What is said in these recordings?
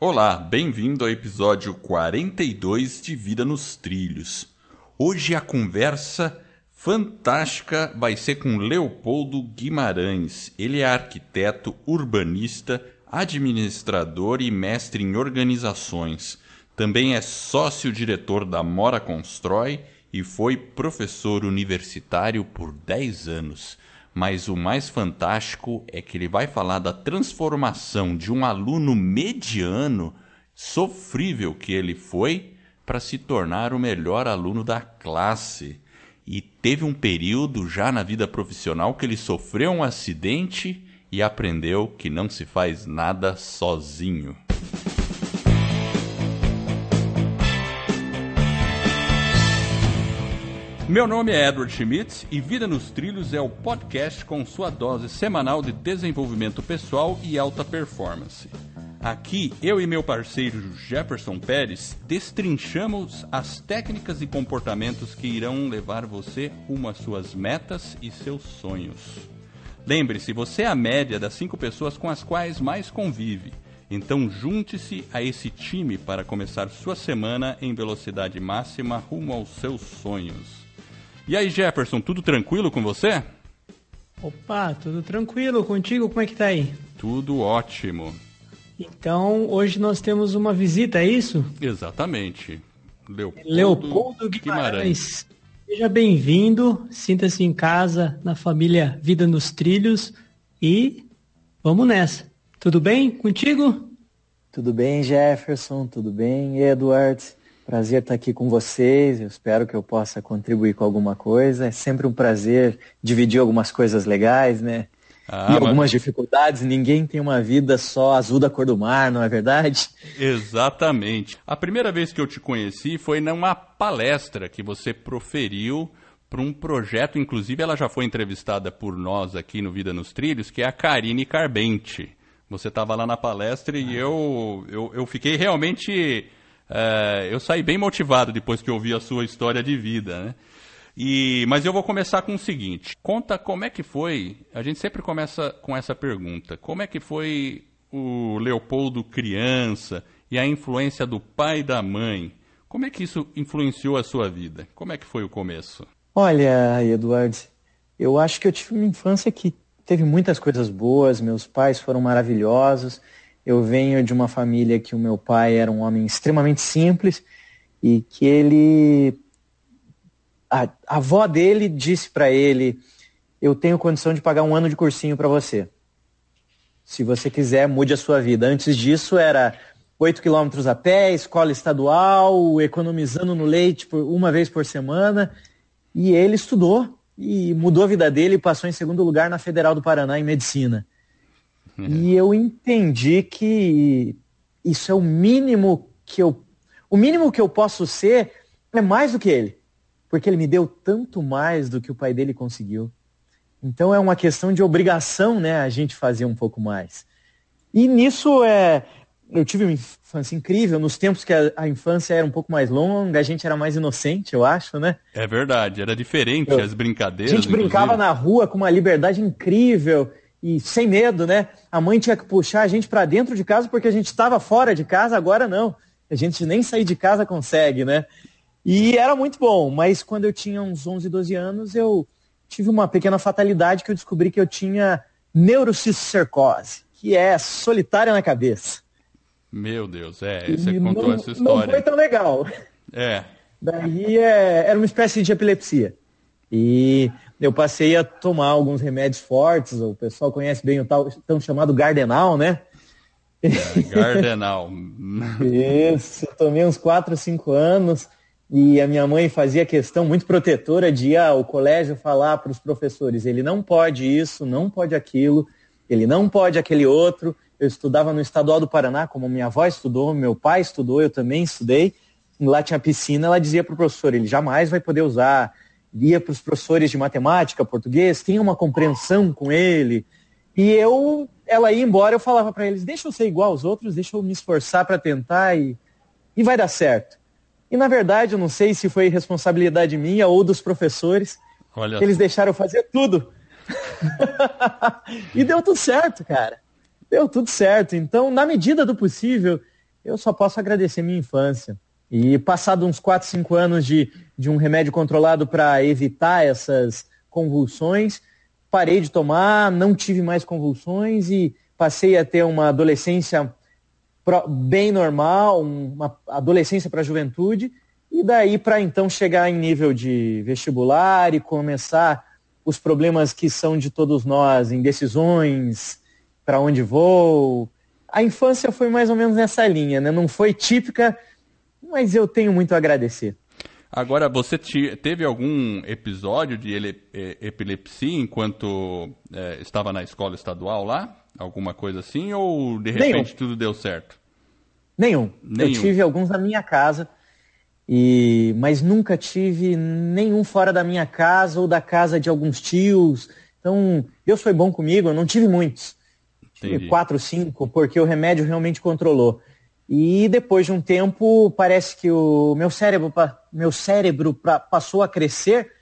Olá, bem-vindo ao episódio 42 de Vida nos Trilhos. Hoje a conversa fantástica vai ser com Leopoldo Guimarães. Ele é arquiteto, urbanista, administrador e mestre em organizações. Também é sócio-diretor da Mora Constrói e foi professor universitário por 10 anos mas o mais fantástico é que ele vai falar da transformação de um aluno mediano, sofrível que ele foi, para se tornar o melhor aluno da classe. E teve um período já na vida profissional que ele sofreu um acidente e aprendeu que não se faz nada sozinho. Meu nome é Edward Schmidt e Vida nos Trilhos é o podcast com sua dose semanal de desenvolvimento pessoal e alta performance. Aqui, eu e meu parceiro Jefferson Pérez destrinchamos as técnicas e comportamentos que irão levar você rumo às suas metas e seus sonhos. Lembre-se, você é a média das cinco pessoas com as quais mais convive. Então, junte-se a esse time para começar sua semana em velocidade máxima rumo aos seus sonhos. E aí, Jefferson, tudo tranquilo com você? Opa, tudo tranquilo contigo? Como é que tá aí? Tudo ótimo. Então, hoje nós temos uma visita, é isso? Exatamente. Leopoldo, Leopoldo Guimarães. Guimarães. Seja bem-vindo, sinta-se em casa, na família Vida nos Trilhos e vamos nessa. Tudo bem contigo? Tudo bem, Jefferson, tudo bem, Eduardo. Prazer estar aqui com vocês. Eu espero que eu possa contribuir com alguma coisa. É sempre um prazer dividir algumas coisas legais, né? Ah, e algumas mas... dificuldades. Ninguém tem uma vida só azul da cor do mar, não é verdade? Exatamente. A primeira vez que eu te conheci foi numa palestra que você proferiu para um projeto, inclusive ela já foi entrevistada por nós aqui no Vida nos Trilhos, que é a Karine Carbente. Você estava lá na palestra ah. e eu, eu, eu fiquei realmente é, eu saí bem motivado depois que ouvi a sua história de vida, né? E, mas eu vou começar com o seguinte: conta como é que foi. A gente sempre começa com essa pergunta: como é que foi o Leopoldo criança e a influência do pai e da mãe? Como é que isso influenciou a sua vida? Como é que foi o começo? Olha, Eduardo, eu acho que eu tive uma infância que teve muitas coisas boas. Meus pais foram maravilhosos. Eu venho de uma família que o meu pai era um homem extremamente simples e que ele. A, a avó dele disse para ele: Eu tenho condição de pagar um ano de cursinho para você. Se você quiser, mude a sua vida. Antes disso era oito quilômetros a pé, escola estadual, economizando no leite por, uma vez por semana. E ele estudou e mudou a vida dele e passou em segundo lugar na Federal do Paraná em medicina. É. E eu entendi que isso é o mínimo que eu. O mínimo que eu posso ser é mais do que ele. Porque ele me deu tanto mais do que o pai dele conseguiu. Então é uma questão de obrigação, né, a gente fazer um pouco mais. E nisso é. Eu tive uma infância incrível. Nos tempos que a, a infância era um pouco mais longa, a gente era mais inocente, eu acho, né? É verdade, era diferente eu, as brincadeiras. A gente brincava inclusive. na rua com uma liberdade incrível e sem medo, né? A mãe tinha que puxar a gente para dentro de casa porque a gente estava fora de casa, agora não. A gente nem sair de casa consegue, né? E era muito bom, mas quando eu tinha uns 11, 12 anos, eu tive uma pequena fatalidade que eu descobri que eu tinha neurocicercose que é solitária na cabeça. Meu Deus, é, você e contou não, essa história. Não foi tão legal. É. Daí é, era uma espécie de epilepsia. E eu passei a tomar alguns remédios fortes, o pessoal conhece bem o tal, tão chamado Gardenal, né? É, gardenal. Isso, tomei uns 4, 5 anos e a minha mãe fazia questão muito protetora de ir ao colégio falar para os professores, ele não pode isso, não pode aquilo, ele não pode aquele outro. Eu estudava no Estadual do Paraná, como minha avó estudou, meu pai estudou, eu também estudei. Lá tinha piscina, ela dizia para o professor, ele jamais vai poder usar ia para os professores de matemática, português, tinha uma compreensão com ele. E eu, ela ia embora, eu falava para eles: deixa eu ser igual aos outros, deixa eu me esforçar para tentar e, e vai dar certo. E na verdade, eu não sei se foi responsabilidade minha ou dos professores, Olha. eles deixaram eu fazer tudo. e deu tudo certo, cara. Deu tudo certo. Então, na medida do possível, eu só posso agradecer minha infância. E passado uns 4, 5 anos de, de um remédio controlado para evitar essas convulsões, parei de tomar, não tive mais convulsões e passei a ter uma adolescência bem normal, uma adolescência para a juventude, e daí para então chegar em nível de vestibular e começar os problemas que são de todos nós, indecisões, para onde vou. A infância foi mais ou menos nessa linha, né? Não foi típica mas eu tenho muito a agradecer. Agora, você te, teve algum episódio de ele, epilepsia enquanto é, estava na escola estadual lá? Alguma coisa assim? Ou de repente Nenhum. tudo deu certo? Nenhum. Nenhum. Eu tive alguns na minha casa, e mas nunca tive nenhum fora da minha casa ou da casa de alguns tios. Então, Deus foi bom comigo, eu não tive muitos. Entendi. Tive quatro, cinco, porque o remédio realmente controlou. E depois de um tempo, parece que o meu cérebro, meu cérebro passou a crescer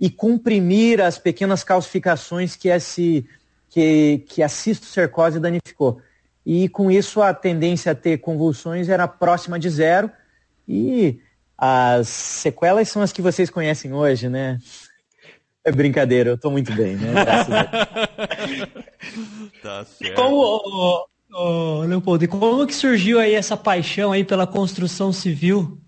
e comprimir as pequenas calcificações que, esse, que, que a cistocercose danificou. E com isso a tendência a ter convulsões era próxima de zero e as sequelas são as que vocês conhecem hoje, né? É brincadeira, eu estou muito bem, né? Graças a Deus. tá certo. E como Oh, Leopoldo, e como que surgiu aí essa paixão aí pela construção civil?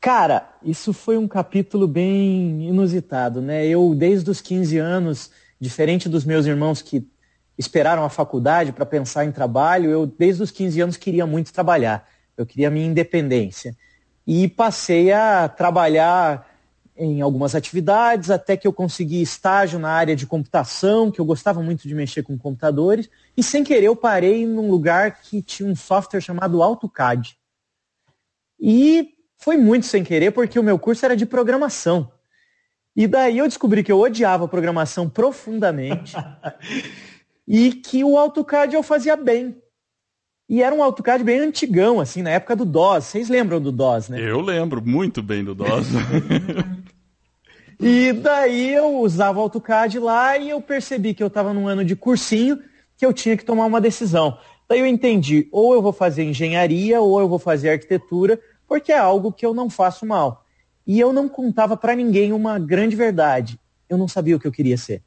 Cara, isso foi um capítulo bem inusitado, né? Eu, desde os 15 anos, diferente dos meus irmãos que esperaram a faculdade para pensar em trabalho, eu, desde os 15 anos, queria muito trabalhar. Eu queria minha independência. E passei a trabalhar em algumas atividades, até que eu consegui estágio na área de computação, que eu gostava muito de mexer com computadores. E sem querer eu parei num lugar que tinha um software chamado AutoCAD. E foi muito sem querer, porque o meu curso era de programação. E daí eu descobri que eu odiava programação profundamente e que o AutoCAD eu fazia bem. E era um AutoCAD bem antigão, assim, na época do DOS. Vocês lembram do DOS, né? Eu lembro muito bem do DOS. e daí eu usava o AutoCAD lá e eu percebi que eu estava num ano de cursinho que eu tinha que tomar uma decisão. Daí então, eu entendi, ou eu vou fazer engenharia, ou eu vou fazer arquitetura, porque é algo que eu não faço mal. E eu não contava para ninguém uma grande verdade. Eu não sabia o que eu queria ser.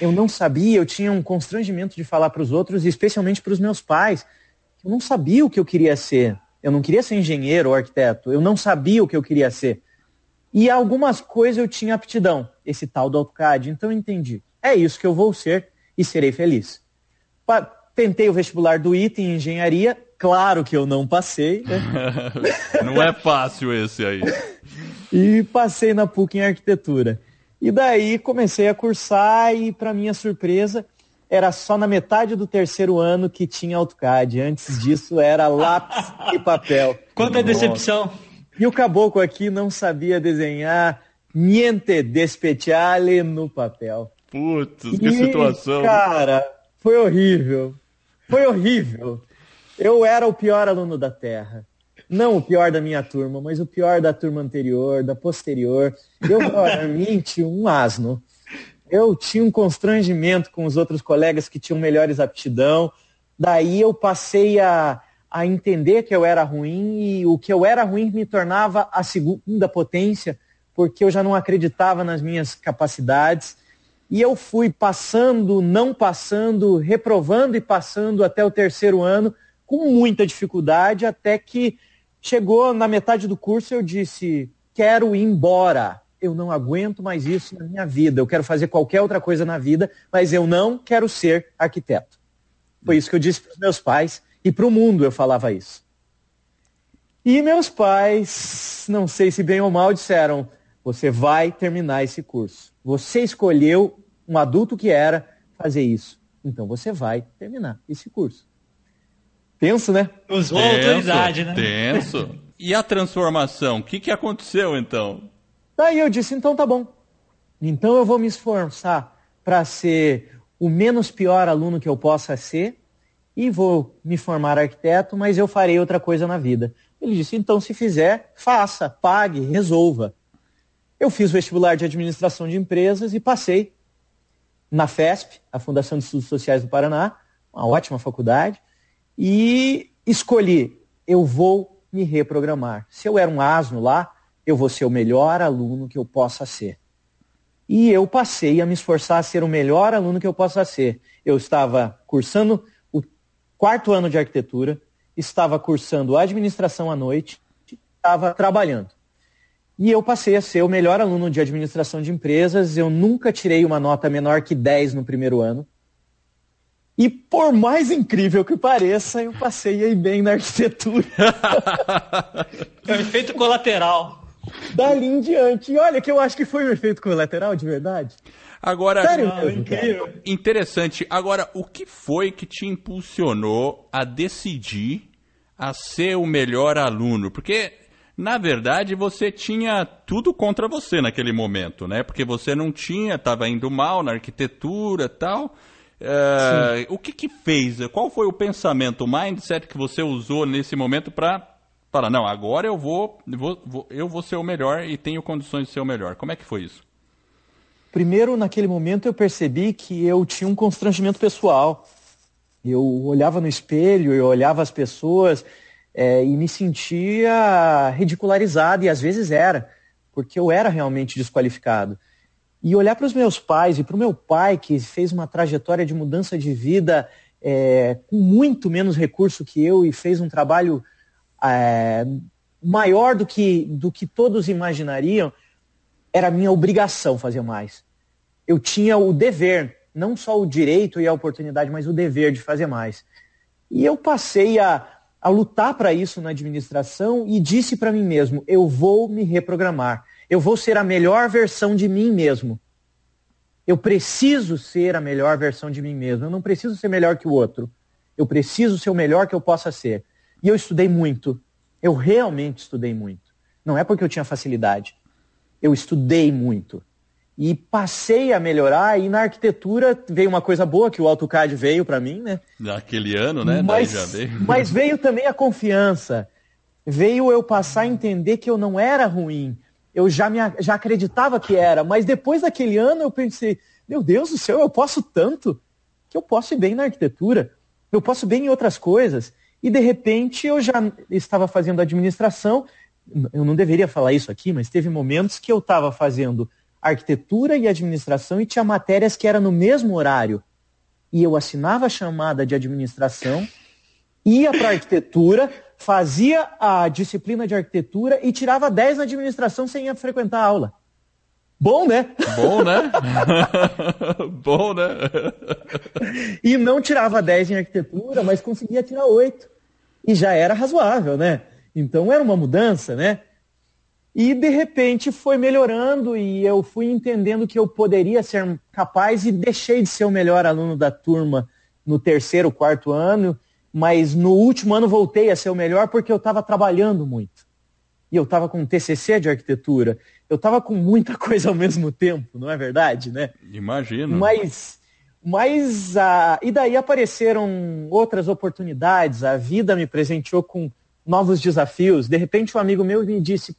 Eu não sabia, eu tinha um constrangimento de falar para os outros, especialmente para os meus pais. Eu não sabia o que eu queria ser. Eu não queria ser engenheiro ou arquiteto. Eu não sabia o que eu queria ser. E algumas coisas eu tinha aptidão, esse tal do AutoCAD. Então eu entendi. É isso que eu vou ser e serei feliz. Pa tentei o vestibular do IT em engenharia, claro que eu não passei. Né? não é fácil esse aí. e passei na PUC em arquitetura. E daí comecei a cursar e, para minha surpresa, era só na metade do terceiro ano que tinha AutoCAD. Antes disso era lápis e papel. Quanta Nossa. decepção! E o caboclo aqui não sabia desenhar niente de speciale no papel. Putz, que e, situação. Cara, foi horrível. Foi horrível. Eu era o pior aluno da Terra. Não o pior da minha turma, mas o pior da turma anterior, da posterior. Eu realmente um asno. Eu tinha um constrangimento com os outros colegas que tinham melhores aptidão. Daí eu passei a, a entender que eu era ruim e o que eu era ruim me tornava a segunda potência, porque eu já não acreditava nas minhas capacidades e eu fui passando, não passando, reprovando e passando até o terceiro ano, com muita dificuldade, até que chegou na metade do curso eu disse: quero ir embora. Eu não aguento mais isso na minha vida. Eu quero fazer qualquer outra coisa na vida, mas eu não quero ser arquiteto. Foi isso que eu disse para os meus pais e para o mundo eu falava isso. E meus pais, não sei se bem ou mal, disseram: você vai terminar esse curso. Você escolheu um adulto que era, fazer isso. Então você vai terminar esse curso. Tenso, né? Usou tenso, autoridade, né? Tenso. E a transformação? O que, que aconteceu então? Daí eu disse: então tá bom. Então eu vou me esforçar para ser o menos pior aluno que eu possa ser e vou me formar arquiteto, mas eu farei outra coisa na vida. Ele disse: então, se fizer, faça, pague, resolva. Eu fiz vestibular de administração de empresas e passei na FESP, a Fundação de Estudos Sociais do Paraná, uma ótima faculdade, e escolhi, eu vou me reprogramar. Se eu era um asno lá, eu vou ser o melhor aluno que eu possa ser. E eu passei a me esforçar a ser o melhor aluno que eu possa ser. Eu estava cursando o quarto ano de arquitetura, estava cursando administração à noite, estava trabalhando. E eu passei a ser o melhor aluno de administração de empresas. Eu nunca tirei uma nota menor que 10 no primeiro ano. E por mais incrível que pareça, eu passei aí bem na arquitetura. é um efeito colateral. Dali em diante. E olha que eu acho que foi um efeito colateral, de verdade. Agora, Sério, não, é mesmo, incrível. interessante. Agora, o que foi que te impulsionou a decidir a ser o melhor aluno? Porque na verdade você tinha tudo contra você naquele momento, né? Porque você não tinha, estava indo mal na arquitetura tal. Uh, o que que fez? Qual foi o pensamento, o mindset que você usou nesse momento para falar, não, agora eu vou, vou, vou, eu vou ser o melhor e tenho condições de ser o melhor. Como é que foi isso? Primeiro, naquele momento eu percebi que eu tinha um constrangimento pessoal. Eu olhava no espelho, eu olhava as pessoas é, e me sentia ridicularizado, e às vezes era, porque eu era realmente desqualificado. E olhar para os meus pais e para o meu pai, que fez uma trajetória de mudança de vida é, com muito menos recurso que eu e fez um trabalho é, maior do que, do que todos imaginariam, era minha obrigação fazer mais. Eu tinha o dever, não só o direito e a oportunidade, mas o dever de fazer mais. E eu passei a a lutar para isso na administração e disse para mim mesmo: eu vou me reprogramar, eu vou ser a melhor versão de mim mesmo. Eu preciso ser a melhor versão de mim mesmo. Eu não preciso ser melhor que o outro. Eu preciso ser o melhor que eu possa ser. E eu estudei muito. Eu realmente estudei muito. Não é porque eu tinha facilidade. Eu estudei muito e passei a melhorar e na arquitetura veio uma coisa boa que o AutoCAD veio para mim, né? Naquele ano, né? Mas, veio. mas veio também a confiança. Veio eu passar a entender que eu não era ruim. Eu já, me, já acreditava que era, mas depois daquele ano eu pensei, meu Deus do céu, eu posso tanto que eu posso ir bem na arquitetura, eu posso ir bem em outras coisas. E de repente eu já estava fazendo administração, eu não deveria falar isso aqui, mas teve momentos que eu estava fazendo arquitetura e administração e tinha matérias que era no mesmo horário. E eu assinava a chamada de administração, ia para arquitetura, fazia a disciplina de arquitetura e tirava 10 na administração sem ia frequentar a aula. Bom, né? Bom, né? Bom, né? e não tirava 10 em arquitetura, mas conseguia tirar 8. E já era razoável, né? Então era uma mudança, né? E de repente foi melhorando e eu fui entendendo que eu poderia ser capaz e deixei de ser o melhor aluno da turma no terceiro, quarto ano, mas no último ano voltei a ser o melhor porque eu estava trabalhando muito. E eu estava com TCC de arquitetura, eu estava com muita coisa ao mesmo tempo, não é verdade, né? Imagino. Mas, mas a... e daí apareceram outras oportunidades, a vida me presenteou com novos desafios. De repente, um amigo meu me disse: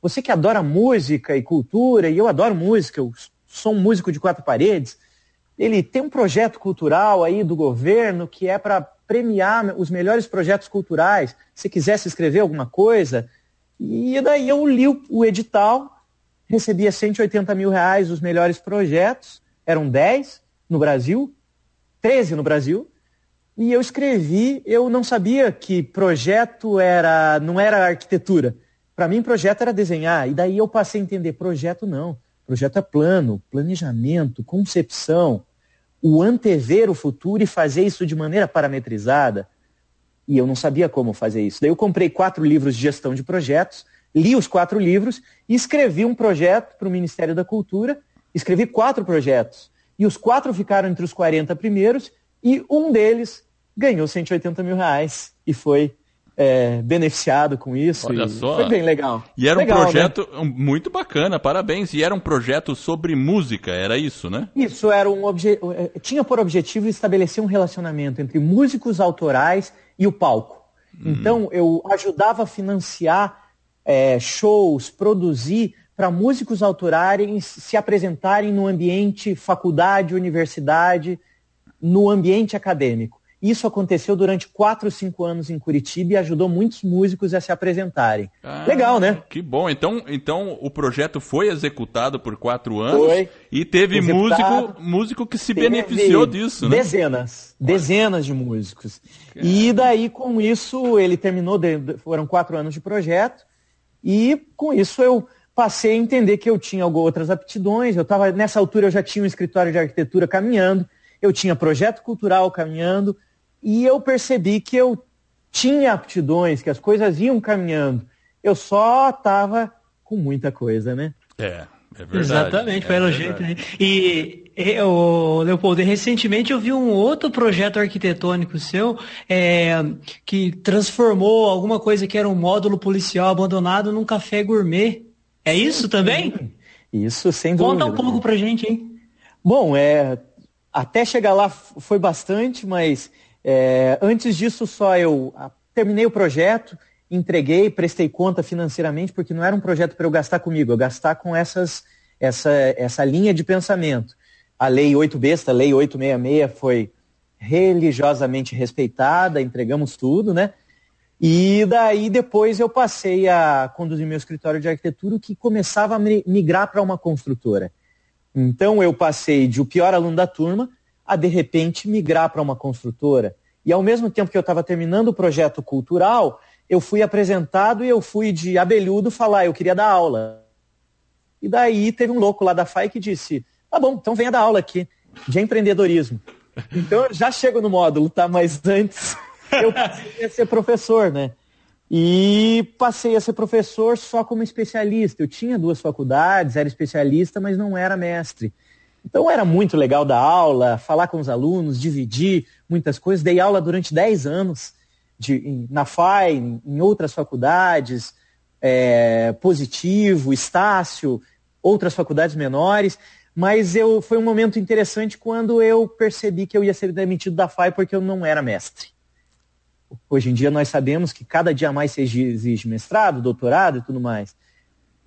você que adora música e cultura, e eu adoro música, eu sou um músico de quatro paredes, ele tem um projeto cultural aí do governo que é para premiar os melhores projetos culturais. Se quisesse escrever alguma coisa, e daí eu li o edital, recebia 180 mil reais os melhores projetos, eram 10 no Brasil, 13 no Brasil, e eu escrevi, eu não sabia que projeto era, não era arquitetura. Para mim, projeto era desenhar, e daí eu passei a entender: projeto não. Projeto é plano, planejamento, concepção, o antever o futuro e fazer isso de maneira parametrizada. E eu não sabia como fazer isso. Daí eu comprei quatro livros de gestão de projetos, li os quatro livros e escrevi um projeto para o Ministério da Cultura. Escrevi quatro projetos. E os quatro ficaram entre os 40 primeiros e um deles ganhou 180 mil reais e foi é, beneficiado com isso. Olha só. Foi bem legal. E era legal, né? um projeto né? muito bacana, parabéns. E era um projeto sobre música, era isso, né? Isso era um obje... Eh, tinha por objetivo estabelecer um relacionamento entre músicos autorais e o palco. Hum. Então eu ajudava a financiar é, shows, produzir para músicos autorarem se apresentarem no ambiente faculdade, universidade, no ambiente acadêmico. Isso aconteceu durante 4 ou 5 anos em Curitiba e ajudou muitos músicos a se apresentarem. Ah, Legal, né? Que bom. Então, então o projeto foi executado por 4 anos foi e teve músico, músico que se teve beneficiou disso, Né? Dezenas dezenas de músicos. E daí, com isso, ele terminou, foram 4 anos de projeto e com isso eu passei a entender que eu tinha outras aptidões. Eu estava nessa altura eu já tinha um escritório de arquitetura caminhando, eu tinha projeto cultural caminhando, e eu percebi que eu tinha aptidões, que as coisas iam caminhando. Eu só estava com muita coisa, né? É, é verdade. Exatamente, é pelo verdade. jeito. Né? E, eu, Leopoldo, recentemente eu vi um outro projeto arquitetônico seu é, que transformou alguma coisa que era um módulo policial abandonado num café gourmet. É isso também? Isso, sem dúvida. Conta um pouco pra gente, hein? Bom, é, até chegar lá foi bastante, mas é, antes disso, só eu ah, terminei o projeto, entreguei, prestei conta financeiramente, porque não era um projeto para eu gastar comigo, eu gastar com essas, essa, essa linha de pensamento. A Lei 8 Besta, a Lei 866 foi religiosamente respeitada, entregamos tudo, né? E daí depois eu passei a conduzir meu escritório de arquitetura, que começava a migrar para uma construtora. Então eu passei de o pior aluno da turma a de repente migrar para uma construtora. E ao mesmo tempo que eu estava terminando o projeto cultural, eu fui apresentado e eu fui de abelhudo falar, eu queria dar aula. E daí teve um louco lá da FAI que disse: tá bom, então venha dar aula aqui, de empreendedorismo. Então eu já chego no módulo, tá? Mas antes eu passei a ser professor, né? E passei a ser professor só como especialista. Eu tinha duas faculdades, era especialista, mas não era mestre. Então era muito legal dar aula, falar com os alunos, dividir muitas coisas. Dei aula durante 10 anos de, na FAI, em outras faculdades, é, Positivo, Estácio, outras faculdades menores. Mas eu, foi um momento interessante quando eu percebi que eu ia ser demitido da FAI porque eu não era mestre. Hoje em dia nós sabemos que cada dia mais se exige mestrado, doutorado e tudo mais.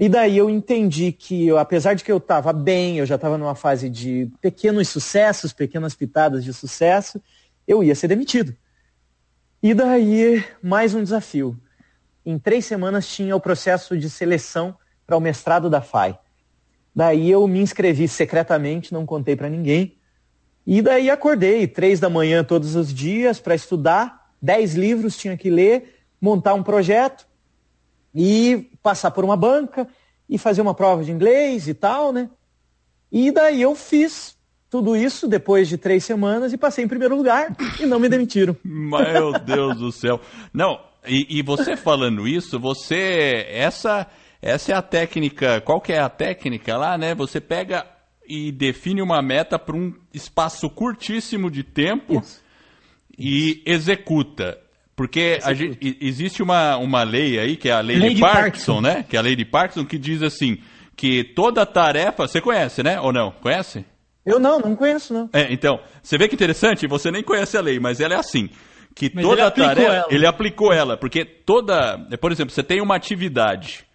E daí eu entendi que, eu, apesar de que eu estava bem, eu já estava numa fase de pequenos sucessos, pequenas pitadas de sucesso, eu ia ser demitido. E daí, mais um desafio. Em três semanas tinha o processo de seleção para o mestrado da FAI. Daí eu me inscrevi secretamente, não contei para ninguém. E daí acordei três da manhã todos os dias para estudar, dez livros tinha que ler, montar um projeto e passar por uma banca e fazer uma prova de inglês e tal, né? E daí eu fiz tudo isso depois de três semanas e passei em primeiro lugar e não me demitiram. Meu Deus do céu. Não, e, e, você falando isso, você. Essa, essa é a técnica. Qual que é a técnica lá, né? Você pega e define uma meta por um espaço curtíssimo de tempo isso. e executa. Porque é, gente, existe uma, uma lei aí, que é a lei, lei de, de Parkinson, Parkinson, né? Que é a lei de Parkinson, que diz assim, que toda tarefa... Você conhece, né? Ou não? Conhece? Eu não, não conheço, não. É, então, você vê que interessante? Você nem conhece a lei, mas ela é assim. Que mas toda ele tarefa... Ela. Ele aplicou ela. Porque toda... Por exemplo, você tem uma atividade...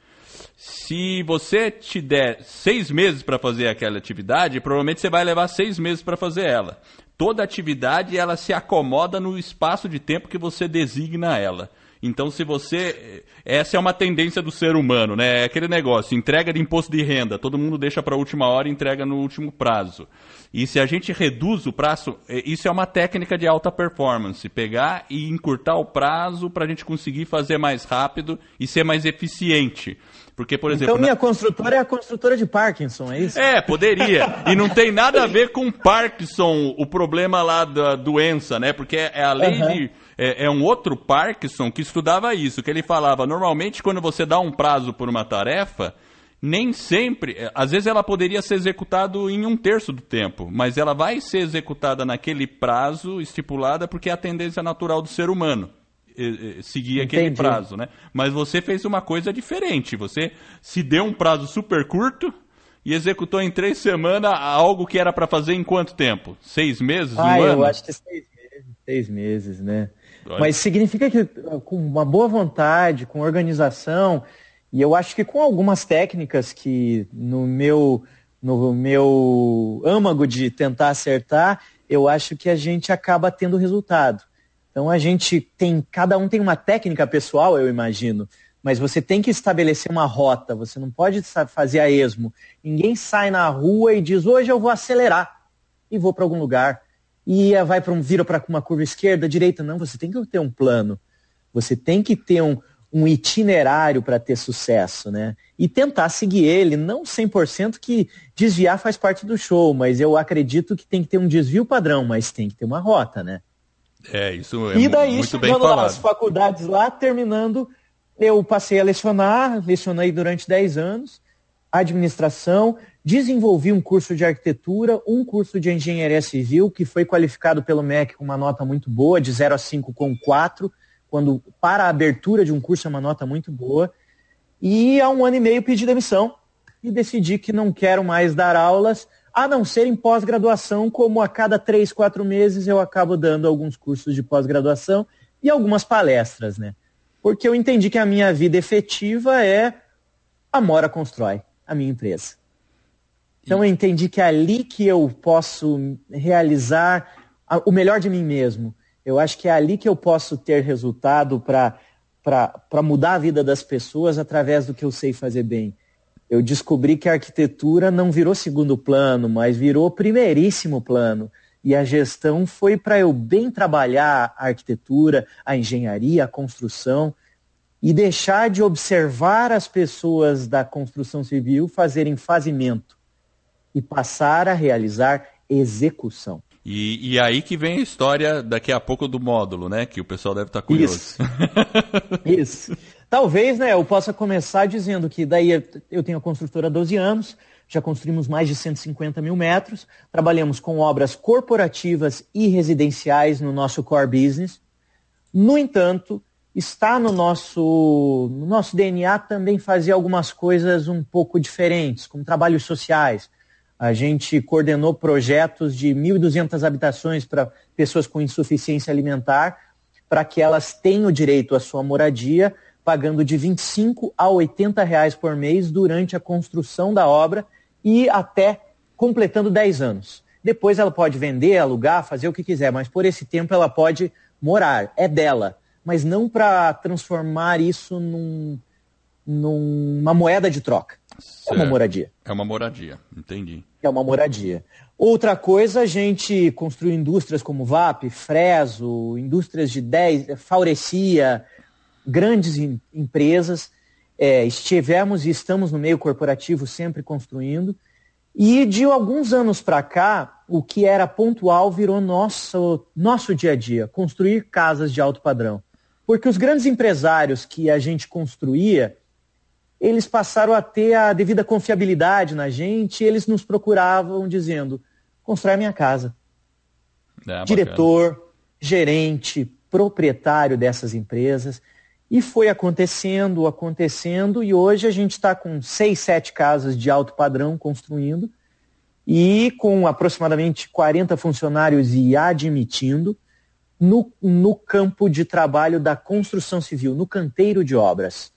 Se você te der seis meses para fazer aquela atividade, provavelmente você vai levar seis meses para fazer ela. Toda atividade ela se acomoda no espaço de tempo que você designa ela. Então, se você. Essa é uma tendência do ser humano, né? É aquele negócio: entrega de imposto de renda, todo mundo deixa para a última hora e entrega no último prazo. E se a gente reduz o prazo, é, isso é uma técnica de alta performance: pegar e encurtar o prazo para a gente conseguir fazer mais rápido e ser mais eficiente. Porque, por então, exemplo. Então, minha na... construtora é a construtora de Parkinson, é isso? É, poderia. e não tem nada a ver com Parkinson, o problema lá da doença, né? Porque é, é a lei uhum. de. É, é, um outro Parkinson que estudava isso, que ele falava: normalmente, quando você dá um prazo por uma tarefa, nem sempre. É, às vezes ela poderia ser executada em um terço do tempo, mas ela vai ser executada naquele prazo estipulada porque é a tendência natural do ser humano. Eh, eh, seguir Entendi. aquele prazo, né? Mas você fez uma coisa diferente. Você se deu um prazo super curto e executou em três semanas algo que era para fazer em quanto tempo? Seis meses? Ah, um eu ano? acho que seis meses, seis meses, né? Olha. Mas significa que eh, com uma boa vontade, com organização e eu acho que com algumas técnicas que no meu no meu âmago de tentar acertar, eu acho que a gente acaba tendo resultado. Então a gente tem, cada um tem uma técnica pessoal, eu imagino, mas você tem que estabelecer uma rota, você não pode fazer a esmo. Ninguém sai na rua e diz, hoje eu vou acelerar e vou para algum lugar. E vai para um, vira para uma curva esquerda, direita. Não, você tem que ter um plano. Você tem que ter um, um itinerário para ter sucesso, né? E tentar seguir ele, não 100% que desviar faz parte do show, mas eu acredito que tem que ter um desvio padrão, mas tem que ter uma rota, né? É, isso é E daí, muito estudando bem falado. faculdades lá, terminando, eu passei a lecionar, lecionei durante 10 anos, administração, desenvolvi um curso de arquitetura, um curso de engenharia civil, que foi qualificado pelo MEC com uma nota muito boa, de 0 a 5 com 4, quando para a abertura de um curso é uma nota muito boa. E há um ano e meio pedi demissão e decidi que não quero mais dar aulas, a não ser em pós-graduação, como a cada três, quatro meses eu acabo dando alguns cursos de pós-graduação e algumas palestras, né? Porque eu entendi que a minha vida efetiva é a Mora Constrói, a minha empresa. Então eu entendi que é ali que eu posso realizar o melhor de mim mesmo. Eu acho que é ali que eu posso ter resultado para mudar a vida das pessoas através do que eu sei fazer bem eu descobri que a arquitetura não virou segundo plano, mas virou primeiríssimo plano. E a gestão foi para eu bem trabalhar a arquitetura, a engenharia, a construção e deixar de observar as pessoas da construção civil fazerem fazimento e passar a realizar execução. E, e, aí que vem a história daqui a pouco do módulo, né? Que o pessoal deve estar tá curioso. Isso. Isso. Talvez, né, eu possa começar dizendo que daí eu tenho a construtora há 12 anos, já construímos mais de 150 mil metros, trabalhamos com obras corporativas e residenciais no nosso core business. No entanto, está no nosso, no nosso DNA também fazer algumas coisas um pouco diferentes, como trabalhos sociais. A gente coordenou projetos de 1.200 habitações para pessoas com insuficiência alimentar, para que elas tenham direito à sua moradia pagando de 25 a 80 reais por mês durante a construção da obra e até completando 10 anos. Depois ela pode vender, alugar, fazer o que quiser, mas por esse tempo ela pode morar, é dela. Mas não para transformar isso num, numa moeda de troca. Certo. É uma moradia. É uma moradia, entendi. É uma moradia. Outra coisa, a gente construiu indústrias como VAP, Freso, indústrias de 10, Faurecia, grandes em, empresas, é, estivemos e estamos no meio corporativo sempre construindo. E de alguns anos para cá, o que era pontual virou nosso, nosso dia a dia, construir casas de alto padrão. Porque os grandes empresários que a gente construía, eles passaram a ter a devida confiabilidade na gente, e eles nos procuravam dizendo: constrói minha casa. É, Diretor, gerente, proprietário dessas empresas. E foi acontecendo, acontecendo, e hoje a gente está com seis, sete casas de alto padrão construindo, e com aproximadamente 40 funcionários e admitindo, no, no campo de trabalho da construção civil, no canteiro de obras.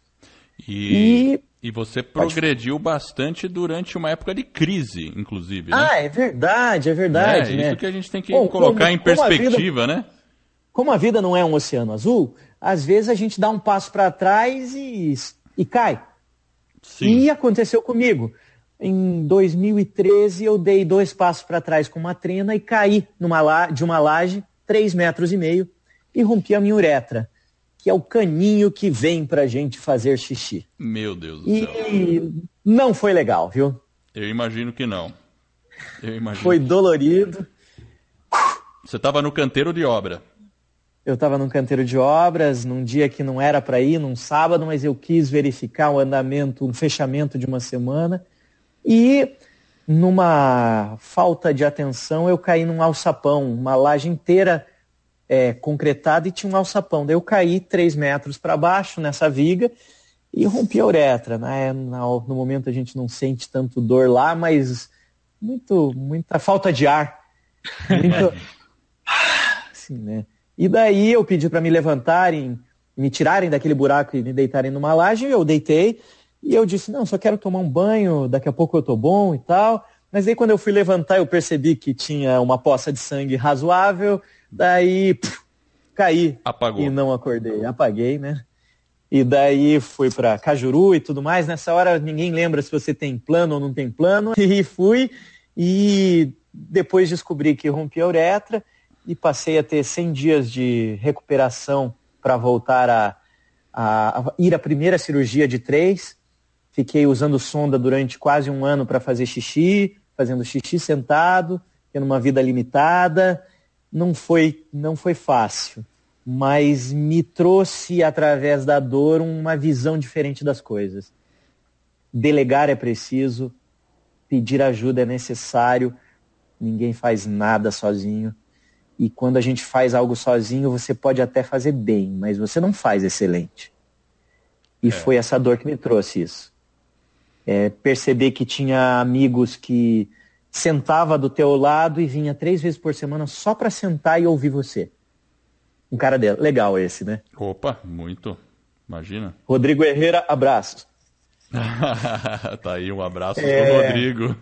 E, e, e você progrediu pode... bastante durante uma época de crise, inclusive. Né? Ah, é verdade, é verdade. É né? isso que a gente tem que Bom, colocar como, em perspectiva, como vida, né? Como a vida não é um oceano azul, às vezes a gente dá um passo para trás e, e cai. Sim. E aconteceu comigo. Em 2013 eu dei dois passos para trás com uma trena e caí numa, de uma laje, três metros e meio, e rompi a minha uretra, que é o caninho que vem para a gente fazer xixi. Meu Deus do e céu. E não foi legal, viu? Eu imagino que não. Imagino foi dolorido. Você estava no canteiro de obra. Eu estava num canteiro de obras, num dia que não era para ir, num sábado, mas eu quis verificar o andamento, um fechamento de uma semana. E numa falta de atenção, eu caí num alçapão, uma laje inteira é, concretada e tinha um alçapão. Daí eu caí três metros para baixo nessa viga e rompi a uretra. Né? No momento a gente não sente tanto dor lá, mas muito, muita falta de ar. Muito... assim, né? E daí eu pedi para me levantarem, me tirarem daquele buraco e me deitarem numa laje, eu deitei. E eu disse, não, só quero tomar um banho, daqui a pouco eu tô bom e tal. Mas aí quando eu fui levantar, eu percebi que tinha uma poça de sangue razoável, daí pff, caí Apagou. e não acordei. Apaguei, né? E daí fui para Cajuru e tudo mais. Nessa hora ninguém lembra se você tem plano ou não tem plano. E fui e depois descobri que rompi a uretra e passei a ter 100 dias de recuperação para voltar a, a, a, ir à primeira cirurgia de três. Fiquei usando sonda durante quase um ano para fazer xixi, fazendo xixi sentado, tendo uma vida limitada. Não foi, não foi fácil, mas me trouxe através da dor uma visão diferente das coisas. Delegar é preciso, pedir ajuda é necessário. Ninguém faz nada sozinho. E quando a gente faz algo sozinho, você pode até fazer bem, mas você não faz excelente. E é. foi essa dor que me trouxe isso. É, perceber que tinha amigos que sentava do teu lado e vinha três vezes por semana só para sentar e ouvir você. Um cara dela. Legal esse, né? Opa, muito. Imagina. Rodrigo Herrera, abraço. tá aí um abraço é... pro Rodrigo.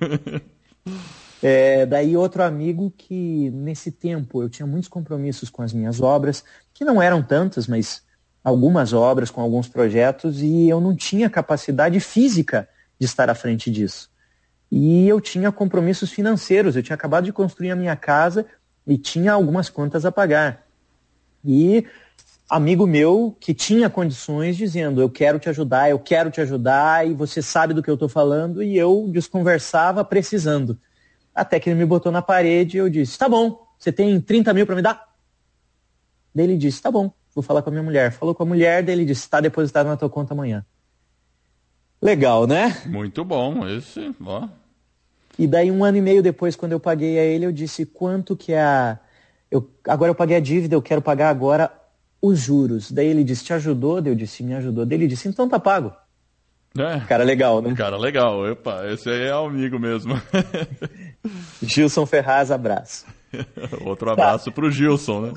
É, daí outro amigo que nesse tempo eu tinha muitos compromissos com as minhas obras, que não eram tantas, mas algumas obras com alguns projetos e eu não tinha capacidade física de estar à frente disso. E eu tinha compromissos financeiros, eu tinha acabado de construir a minha casa e tinha algumas contas a pagar. E amigo meu que tinha condições dizendo: Eu quero te ajudar, eu quero te ajudar, e você sabe do que eu estou falando, e eu desconversava precisando. Até que ele me botou na parede e eu disse, tá bom, você tem 30 mil para me dar? Daí ele disse, tá bom, vou falar com a minha mulher. Falou com a mulher, daí ele disse, está depositado na tua conta amanhã. Legal, né? Muito bom esse, ó. E daí um ano e meio depois, quando eu paguei a ele, eu disse, quanto que é a... Eu... Agora eu paguei a dívida, eu quero pagar agora os juros. Daí ele disse, te ajudou? Daí eu disse, me ajudou. Daí ele disse, então tá pago. É. Cara legal, né? Cara legal, opa, esse aí é amigo mesmo. Gilson Ferraz, abraço. Outro abraço tá. pro Gilson, né?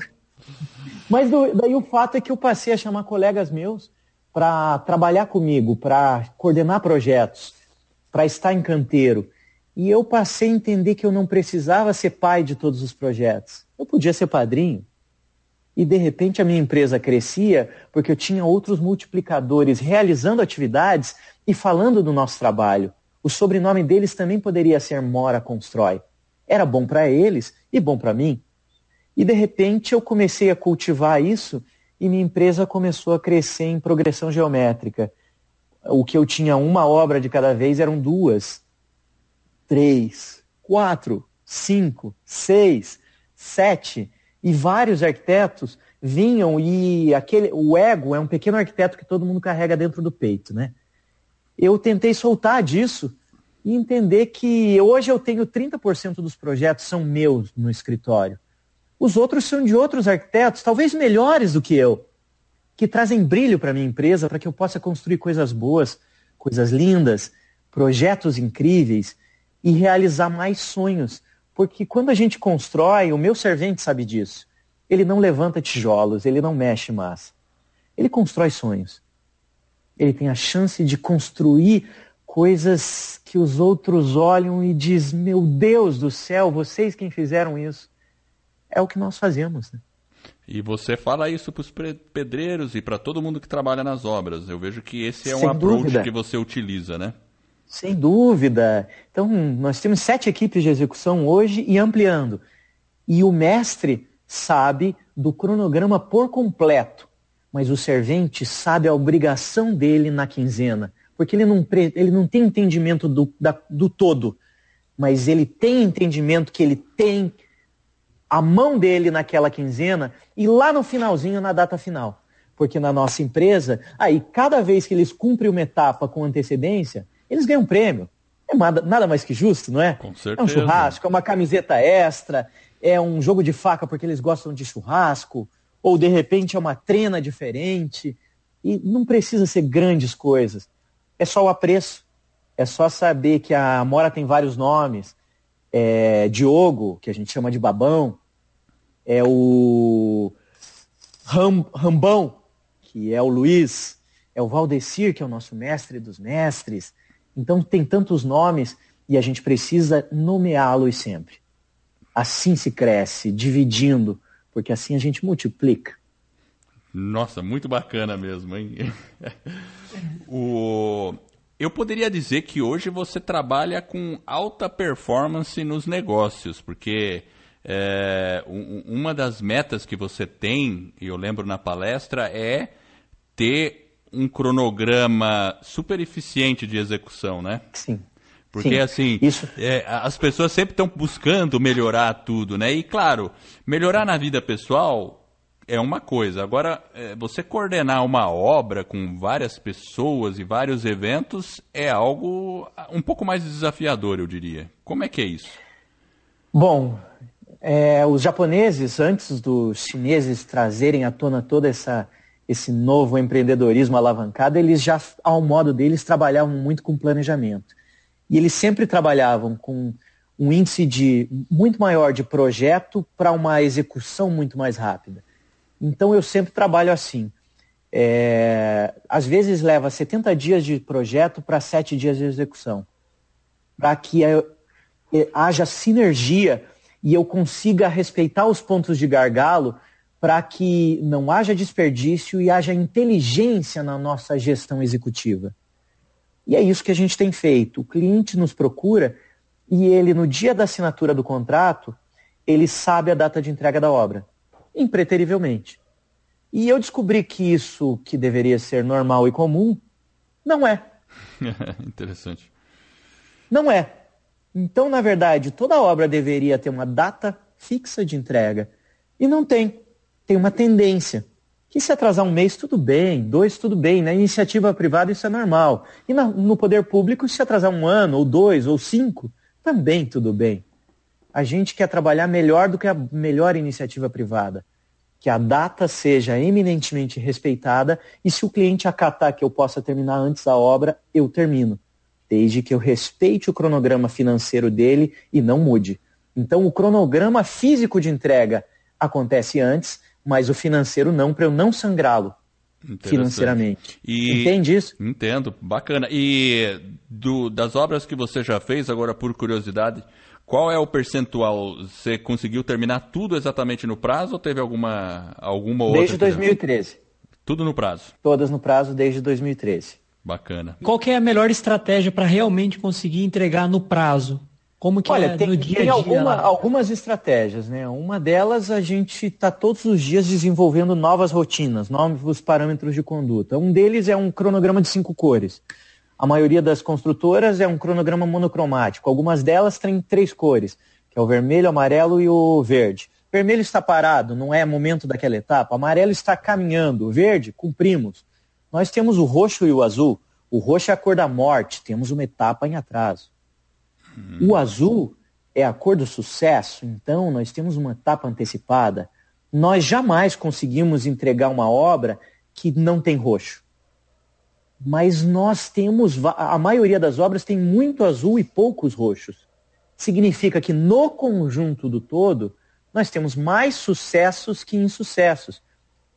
Mas do, daí o fato é que eu passei a chamar colegas meus para trabalhar comigo, para coordenar projetos, para estar em canteiro. E eu passei a entender que eu não precisava ser pai de todos os projetos. Eu podia ser padrinho. E de repente a minha empresa crescia porque eu tinha outros multiplicadores realizando atividades e falando do nosso trabalho. O sobrenome deles também poderia ser Mora Constrói. Era bom para eles e bom para mim. E de repente eu comecei a cultivar isso e minha empresa começou a crescer em progressão geométrica. O que eu tinha uma obra de cada vez eram duas, três, quatro, cinco, seis, sete. E vários arquitetos vinham e aquele, o ego é um pequeno arquiteto que todo mundo carrega dentro do peito, né? eu tentei soltar disso e entender que hoje eu tenho 30% dos projetos são meus no escritório. Os outros são de outros arquitetos, talvez melhores do que eu, que trazem brilho para minha empresa, para que eu possa construir coisas boas, coisas lindas, projetos incríveis e realizar mais sonhos. Porque quando a gente constrói, o meu servente sabe disso. Ele não levanta tijolos, ele não mexe massa. Ele constrói sonhos ele tem a chance de construir coisas que os outros olham e diz: Meu Deus do céu, vocês quem fizeram isso. É o que nós fazemos. Né? E você fala isso para os pedreiros e para todo mundo que trabalha nas obras. Eu vejo que esse é um Sem approach dúvida. que você utiliza, né? Sem dúvida. Então, nós temos sete equipes de execução hoje e ampliando. E o mestre sabe do cronograma por completo mas o servente sabe a obrigação dele na quinzena, porque ele não, ele não tem entendimento do, da, do todo, mas ele tem entendimento que ele tem a mão dele naquela quinzena e lá no finalzinho, na data final. Porque na nossa empresa, aí cada vez que eles cumprem uma etapa com antecedência, eles ganham um prêmio. É nada, nada mais que justo, não é? Com certeza. É um churrasco, é uma camiseta extra, é um jogo de faca porque eles gostam de churrasco ou de repente é uma trena diferente. E não precisa ser grandes coisas. É só o apreço. É só saber que a Amora tem vários nomes. É Diogo, que a gente chama de babão. É o Ram, Rambão, que é o Luiz. É o Valdecir, que é o nosso mestre dos mestres. Então tem tantos nomes e a gente precisa nomeá-los sempre. Assim se cresce, dividindo, porque assim a gente multiplica. Nossa, muito bacana mesmo, hein? o... Eu poderia dizer que hoje você trabalha com alta performance nos negócios, porque é, uma das metas que você tem, e eu lembro na palestra, é ter um cronograma super eficiente de execução, né? Sim. Porque, Sim, assim, é, as pessoas sempre estão buscando melhorar tudo, né? E, claro, melhorar na vida pessoal é uma coisa. Agora, é, você coordenar uma obra com várias pessoas e vários eventos é algo ah, um pouco mais desafiador, eu diria. Como é que é isso? Bom, é, os japoneses, antes dos chineses trazerem à tona toda essa esse novo empreendedorismo alavancado, eles já, ao modo deles, trabalhavam muito com planejamento. E eles sempre trabalhavam com um índice de muito maior de projeto para uma execução muito mais rápida. Então eu sempre trabalho assim. É, às vezes leva 70 dias de projeto para 7 dias de execução. Para que haja sinergia e eu consiga respeitar os pontos de gargalo para que não haja desperdício e haja inteligência na nossa gestão executiva. E é isso que a gente tem feito. O cliente nos procura e ele, no dia da assinatura do contrato, ele sabe a data de entrega da obra, impreterivelmente. E eu descobri que isso, que deveria ser normal e comum, não é. Interessante. Não é. Então, na verdade, toda obra deveria ter uma data fixa de entrega. E não tem. Tem uma tendência que se atrasar um mês, tudo bem, dois, tudo bem, na né? iniciativa privada isso é normal. E na, no poder público, se atrasar um ano, ou dois, ou cinco, também tudo bem. A gente quer trabalhar melhor do que a melhor iniciativa privada. Que a data seja eminentemente respeitada e se o cliente acatar que eu possa terminar antes da obra, eu termino. Desde que eu respeite o cronograma financeiro dele e não mude. Então, o cronograma físico de entrega acontece antes mas o financeiro não, para eu não sangrá-lo financeiramente. E... Entende isso? Entendo, bacana. E do, das obras que você já fez, agora por curiosidade, qual é o percentual? Você conseguiu terminar tudo exatamente no prazo ou teve alguma, alguma outra? Desde 2013. Tudo no prazo? Todas no prazo desde 2013. Bacana. Qual é a melhor estratégia para realmente conseguir entregar no prazo? Como que Olha, é tem, no dia a dia? Alguma, né? algumas estratégias, né? Uma delas a gente está todos os dias desenvolvendo novas rotinas, novos parâmetros de conduta. Um deles é um cronograma de cinco cores. A maioria das construtoras é um cronograma monocromático. Algumas delas têm três cores, que é o vermelho, o amarelo e o verde. Vermelho está parado, não é momento daquela etapa. Amarelo está caminhando. Verde, cumprimos. Nós temos o roxo e o azul. O roxo é a cor da morte, temos uma etapa em atraso. O azul é a cor do sucesso, então nós temos uma etapa antecipada. Nós jamais conseguimos entregar uma obra que não tem roxo. Mas nós temos, a maioria das obras tem muito azul e poucos roxos. Significa que no conjunto do todo, nós temos mais sucessos que insucessos.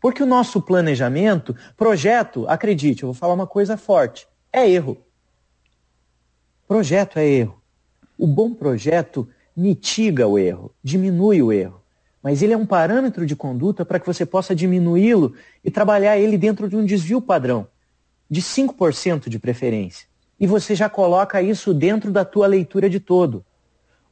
Porque o nosso planejamento, projeto, acredite, eu vou falar uma coisa forte, é erro. Projeto é erro. O bom projeto mitiga o erro, diminui o erro, mas ele é um parâmetro de conduta para que você possa diminuí-lo e trabalhar ele dentro de um desvio padrão, de 5% de preferência. E você já coloca isso dentro da tua leitura de todo.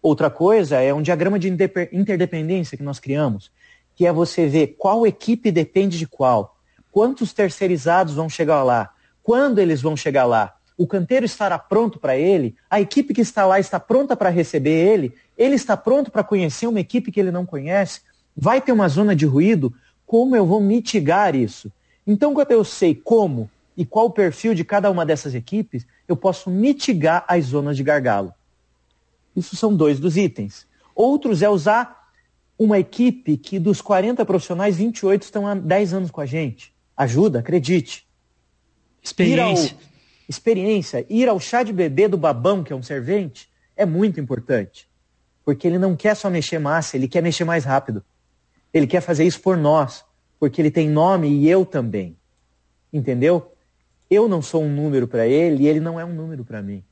Outra coisa é um diagrama de interdependência que nós criamos, que é você ver qual equipe depende de qual, quantos terceirizados vão chegar lá, quando eles vão chegar lá, o canteiro estará pronto para ele, a equipe que está lá está pronta para receber ele, ele está pronto para conhecer uma equipe que ele não conhece, vai ter uma zona de ruído, como eu vou mitigar isso? Então, quando eu sei como e qual o perfil de cada uma dessas equipes, eu posso mitigar as zonas de gargalo. Isso são dois dos itens. Outros é usar uma equipe que dos 40 profissionais, 28 estão há 10 anos com a gente. Ajuda, acredite. Experiência experiência, ir ao chá de bebê do babão, que é um servente, é muito importante. Porque ele não quer só mexer massa, ele quer mexer mais rápido. Ele quer fazer isso por nós, porque ele tem nome e eu também. Entendeu? Eu não sou um número para ele e ele não é um número para mim.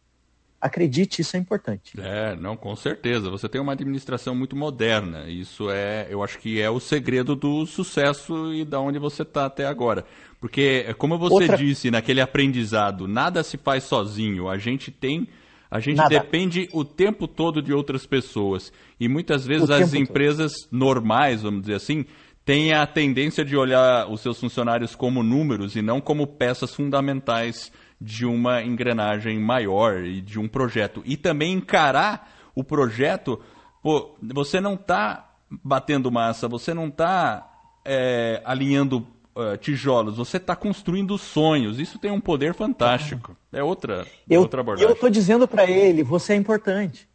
Acredite, isso é importante. É, não, com certeza. Você tem uma administração muito moderna. Isso é, eu acho que é o segredo do sucesso e da onde você está até agora. Porque, é, como você Outra... disse naquele aprendizado, nada se faz sozinho. A gente tem a gente Nada. depende o tempo todo de outras pessoas. E muitas vezes o as empresas todo. normais, vamos dizer assim, têm a tendência de olhar os seus funcionários como números e não como peças fundamentais de uma engrenagem maior e de um projeto. E também encarar o projeto, pô, você não está batendo massa, você não está é, alinhando uh, tijolos, você está construindo sonhos. Isso tem um poder fantástico. Tá. É outra, é eu, outra abordagem. Eu estou dizendo para ele, você é importante.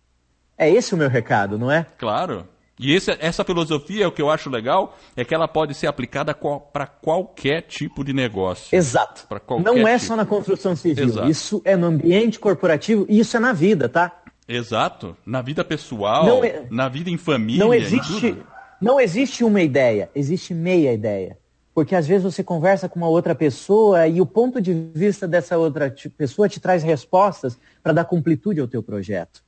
É esse o meu recado, não é? Claro. E esse, essa filosofia, o que eu acho legal, é que ela pode ser aplicada para qualquer tipo de negócio. Exato. Não é tipo. só na construção civil. Exato. Isso é no ambiente corporativo e isso é na vida, tá? Exato. Na vida pessoal, é- na vida em família. Não existe, não existe uma ideia, existe meia ideia. Porque às vezes você conversa com uma outra pessoa e o ponto de vista dessa outra pessoa te traz respostas para dar completude ao teu projeto.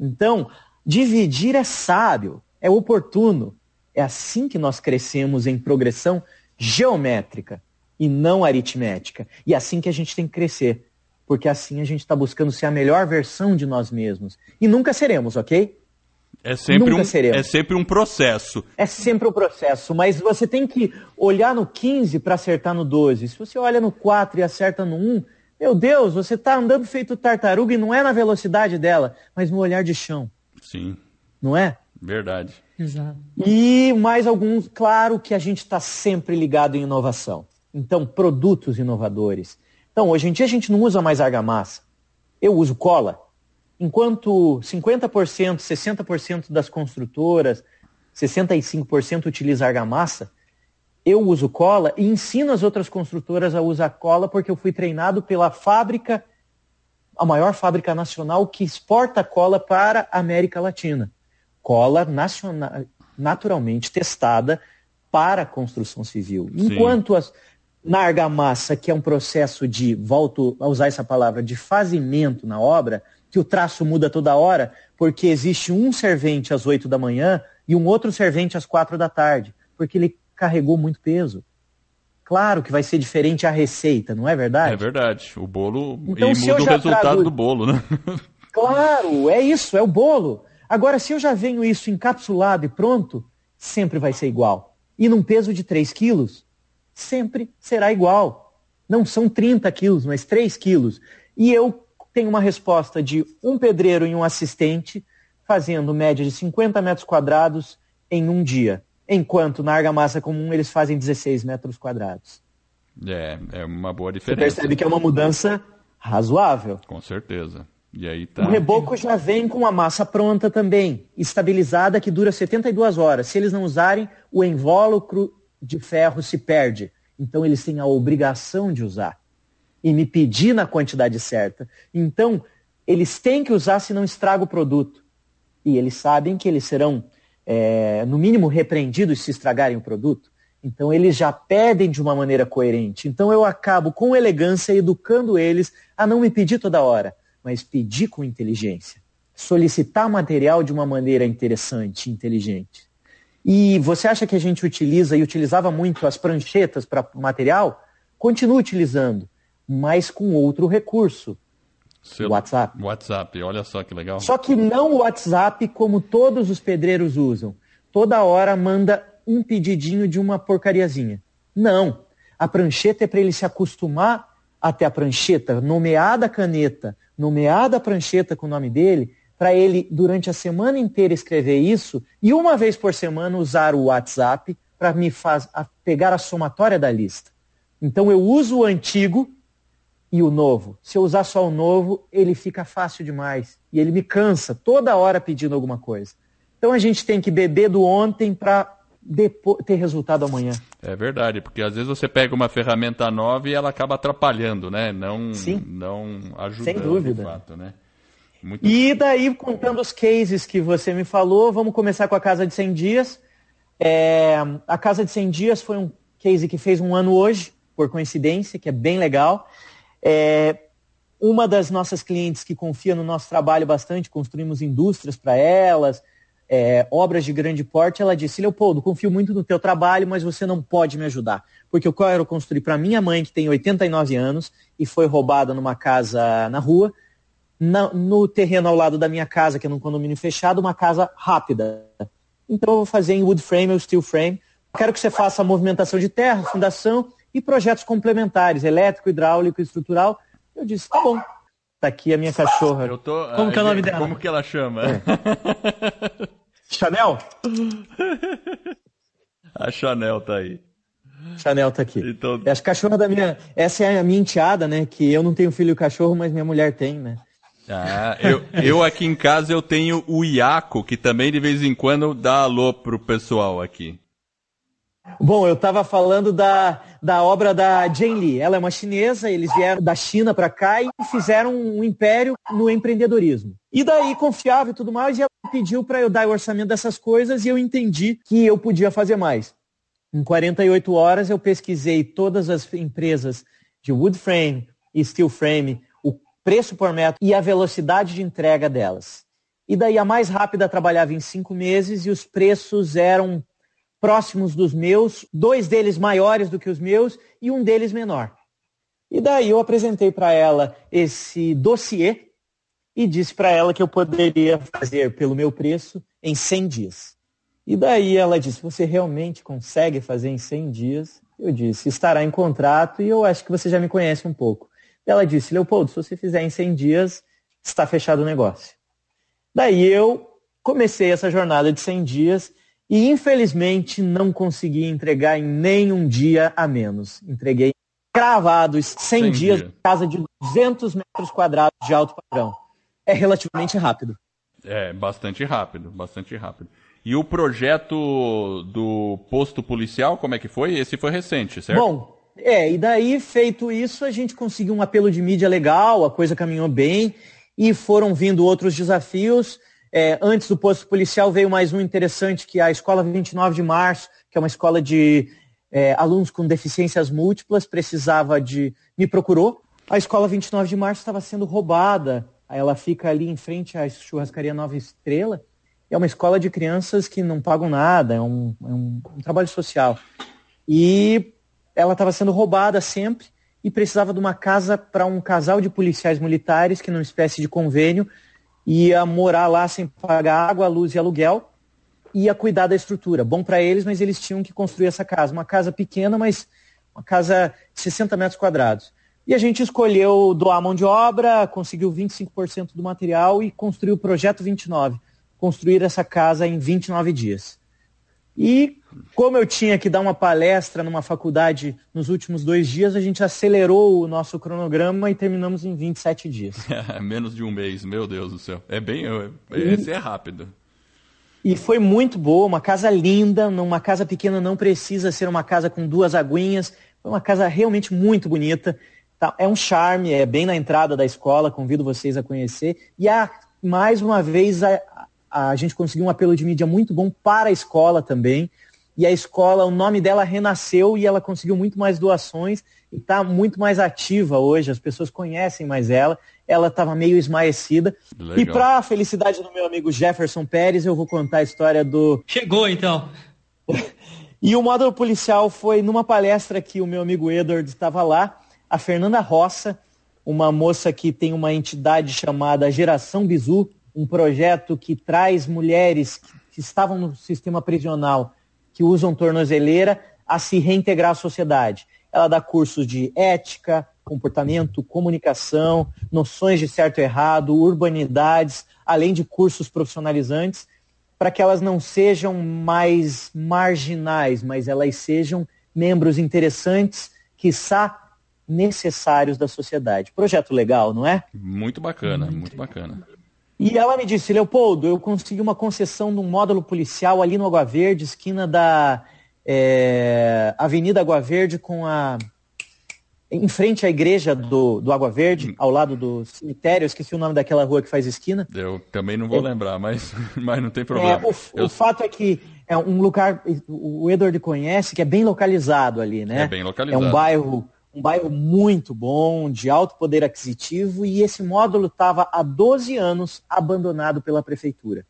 Então, dividir é sábio é oportuno. É assim que nós crescemos em progressão geométrica e não aritmética. E é assim que a gente tem que crescer, porque assim a gente está buscando ser a melhor versão de nós mesmos. E nunca seremos, ok? É sempre, nunca um, seremos. é sempre um processo. É sempre um processo, mas você tem que olhar no 15 para acertar no 12. Se você olha no 4 e acerta no 1, meu Deus, você está andando feito tartaruga e não é na velocidade dela, mas no olhar de chão. Sim. Não é? Verdade. Exato. E mais alguns, claro que a gente está sempre ligado em inovação. Então, produtos inovadores. Então, hoje em dia a gente não usa mais argamassa. Eu uso cola. Enquanto 50%, 60% das construtoras, 65% utiliza argamassa, eu uso cola e ensino as outras construtoras a usar cola porque eu fui treinado pela fábrica, a maior fábrica nacional que exporta cola para a América Latina cola nacional, naturalmente testada para a construção civil. Sim. Enquanto as, na argamassa, que é um processo de, volto a usar essa palavra, de fazimento na obra, que o traço muda toda hora, porque existe um servente às 8 da manhã e um outro servente às 4 da tarde, porque ele carregou muito peso. Claro que vai ser diferente a receita, não é verdade? É verdade. O bolo então, e muda o resultado trago... do bolo, né? Claro, é isso, é o bolo. Agora, se eu já venho isso encapsulado e pronto, sempre vai ser igual. E num peso de 3 quilos, sempre será igual. Não são 30 quilos, mas 3 quilos. E eu tenho uma resposta de um pedreiro e um assistente fazendo média de 50 metros quadrados em um dia, enquanto na argamassa comum eles fazem 16 metros quadrados. É, é uma boa diferença. Você percebe que é uma mudança razoável. Com certeza. Tá... O reboco já vem com a massa pronta também, estabilizada, que dura 72 horas. Se eles não usarem, o invólucro de ferro se perde. Então eles têm a obrigação de usar. E me pedir na quantidade certa. Então, eles têm que usar se não estraga o produto. E eles sabem que eles serão, é, no mínimo, repreendidos se estragarem o produto. Então eles já pedem de uma maneira coerente. Então eu acabo com elegância educando eles a não me pedir toda hora mas pedir com inteligência. Solicitar material de uma maneira interessante, inteligente. E você acha que a gente utiliza e utilizava muito as pranchetas para material? Continua utilizando, mas com outro recurso. Seu WhatsApp. WhatsApp, olha só que legal. Só que não o WhatsApp como todos os pedreiros usam. Toda hora manda um pedidinho de uma porcariazinha. Não. A prancheta é para ele se acostumar até a prancheta, nomear da caneta, nomeada a prancheta com o nome dele, para ele, durante a semana inteira, escrever isso e uma vez por semana usar o WhatsApp para me faz, a pegar a somatória da lista. Então eu uso o antigo e o novo. Se eu usar só o novo, ele fica fácil demais. E ele me cansa toda hora pedindo alguma coisa. Então a gente tem que beber do ontem para ter resultado amanhã. É verdade, porque às vezes você pega uma ferramenta nova e ela acaba atrapalhando, né? Não, Sim. não ajudando, Sem dúvida. de fato, né? Muito... E daí, contando os cases que você me falou, vamos começar com a Casa de 100 Dias. É, a Casa de 100 Dias foi um case que fez um ano hoje, por coincidência, que é bem legal. É, uma das nossas clientes que confia no nosso trabalho bastante, construímos indústrias para elas, é, obras de grande porte, ela disse, Leopoldo, confio muito no teu trabalho, mas você não pode me ajudar, porque eu quero construir para minha mãe, que tem 89 anos, e foi roubada numa casa na rua, na, no terreno ao lado da minha casa, que é num condomínio fechado, uma casa rápida. Então eu vou fazer em wood frame ou steel frame. Quero que você faça a movimentação de terra, fundação e projetos complementares, elétrico, hidráulico, estrutural. Eu disse, tá bom, Tá aqui a minha cachorra. Tô, como ah, que é o nome dela? Como que ela chama? É. Chanel? A Chanel tá aí. Chanel tá aqui. Então... É as cachorras da minha. Essa é a minha enteada, né? Que eu não tenho filho cachorro, mas minha mulher tem, né? Ah, eu, eu aqui em casa eu tenho o Iaco, que também de vez em quando dá alô pro pessoal aqui. Bom, eu estava falando da, da obra da Jane Lee. Ela é uma chinesa, eles vieram da China para cá e fizeram um império no empreendedorismo. E daí confiava e tudo mais, e ela pediu para eu dar o orçamento dessas coisas e eu entendi que eu podia fazer mais. Em 48 horas eu pesquisei todas as empresas de wood frame e steel frame, o preço por metro e a velocidade de entrega delas. E daí a mais rápida trabalhava em cinco meses e os preços eram próximos dos meus, dois deles maiores do que os meus e um deles menor. E daí eu apresentei para ela esse dossiê e disse para ela que eu poderia fazer pelo meu preço em 100 dias. E daí ela disse: Você realmente consegue fazer em 100 dias? Eu disse: Estará em contrato e eu acho que você já me conhece um pouco. Ela disse: Leopoldo, se você fizer em 100 dias, está fechado o negócio. Daí eu comecei essa jornada de 100 dias e infelizmente não consegui entregar em nenhum dia a menos. Entreguei cravados 100 dias dia. casa de 200 metros quadrados de alto padrão. É relativamente rápido. É, bastante rápido, bastante rápido. E o projeto do posto policial, como é que foi? Esse foi recente, certo? Bom, é, e daí, feito isso, a gente conseguiu um apelo de mídia legal, a coisa caminhou bem, e foram vindo outros desafios. É, antes do posto policial veio mais um interessante, que é a Escola 29 de Março, que é uma escola de é, alunos com deficiências múltiplas, precisava de. me procurou. A Escola 29 de Março estava sendo roubada. Ela fica ali em frente à churrascaria Nova Estrela. É uma escola de crianças que não pagam nada, é um, é um, um trabalho social. E ela estava sendo roubada sempre e precisava de uma casa para um casal de policiais militares, que numa espécie de convênio, ia morar lá sem pagar água, luz e aluguel, ia cuidar da estrutura. Bom para eles, mas eles tinham que construir essa casa. Uma casa pequena, mas uma casa de 60 metros quadrados. E a gente escolheu doar mão de obra, conseguiu 25% do material e construiu o projeto 29, construir essa casa em 29 dias. E como eu tinha que dar uma palestra numa faculdade nos últimos dois dias, a gente acelerou o nosso cronograma e terminamos em 27 dias. É, menos de um mês, meu Deus do céu. É bem. É, e, é, esse é rápido. E foi muito boa, uma casa linda, numa casa pequena não precisa ser uma casa com duas aguinhas. Foi uma casa realmente muito bonita. Tá? É um charme, é bem na entrada da escola, convido vocês a conhecer. E a, mais uma vez a, a gente conseguiu um apelo de mídia muito bom para a escola também. E a escola, o nome dela renasceu e ela conseguiu muito mais doações e está muito mais ativa hoje. As pessoas conhecem mais ela. Ela estava meio esmaecida. Legal. E para a felicidade do meu amigo Jefferson Pérez, eu vou contar a história do. Chegou então. e o módulo policial foi numa palestra que o meu amigo Edward estava lá. A Fernanda Roça, uma moça que tem uma entidade chamada Geração Bizu, um projeto que traz mulheres que estavam no sistema prisional, que usam tornozeleira, a se reintegrar à sociedade. Ela dá cursos de ética, comportamento, comunicação, noções de certo e errado, urbanidades, além de cursos profissionalizantes, para que elas não sejam mais marginais, mas elas sejam membros interessantes, quiçá necessários da sociedade. Projeto legal, não é? Muito bacana, muito bacana. E ela me disse, Leopoldo, eu consegui uma concessão de um módulo policial ali no Água Verde, esquina da é, Avenida Água Verde com a. Em frente à igreja do, do Água Verde, hum. ao lado do cemitério, eu esqueci o nome daquela rua que faz esquina. Eu também não vou é. lembrar, mas, mas não tem é, problema. É, o, eu... o fato é que é um lugar, o Edward conhece, que é bem localizado ali, né? É bem localizado. É um bairro um bairro muito bom, de alto poder aquisitivo, e esse módulo estava há 12 anos abandonado pela prefeitura.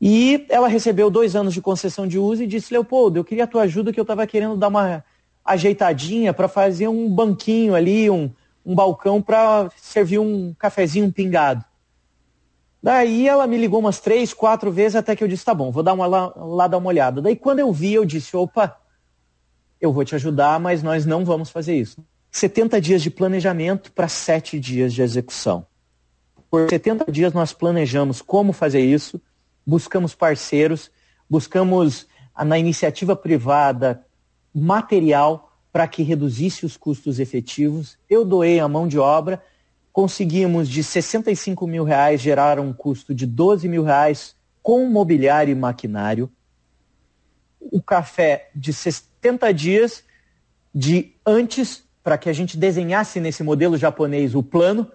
E ela recebeu dois anos de concessão de uso e disse, Leopoldo, eu queria a tua ajuda que eu estava querendo dar uma ajeitadinha para fazer um banquinho ali, um, um balcão para servir um cafezinho pingado. Daí ela me ligou umas três, quatro vezes até que eu disse, tá bom, vou dar uma lá, lá dar uma olhada. Daí quando eu vi, eu disse, opa, eu vou te ajudar, mas nós não vamos fazer isso. 70 dias de planejamento para 7 dias de execução. Por 70 dias nós planejamos como fazer isso, buscamos parceiros, buscamos ah, na iniciativa privada material para que reduzisse os custos efetivos. Eu doei a mão de obra, conseguimos de 65 mil reais gerar um custo de 12 mil reais com mobiliário e maquinário. O café de 60 70 dias de antes para que a gente desenhasse nesse modelo japonês o plano.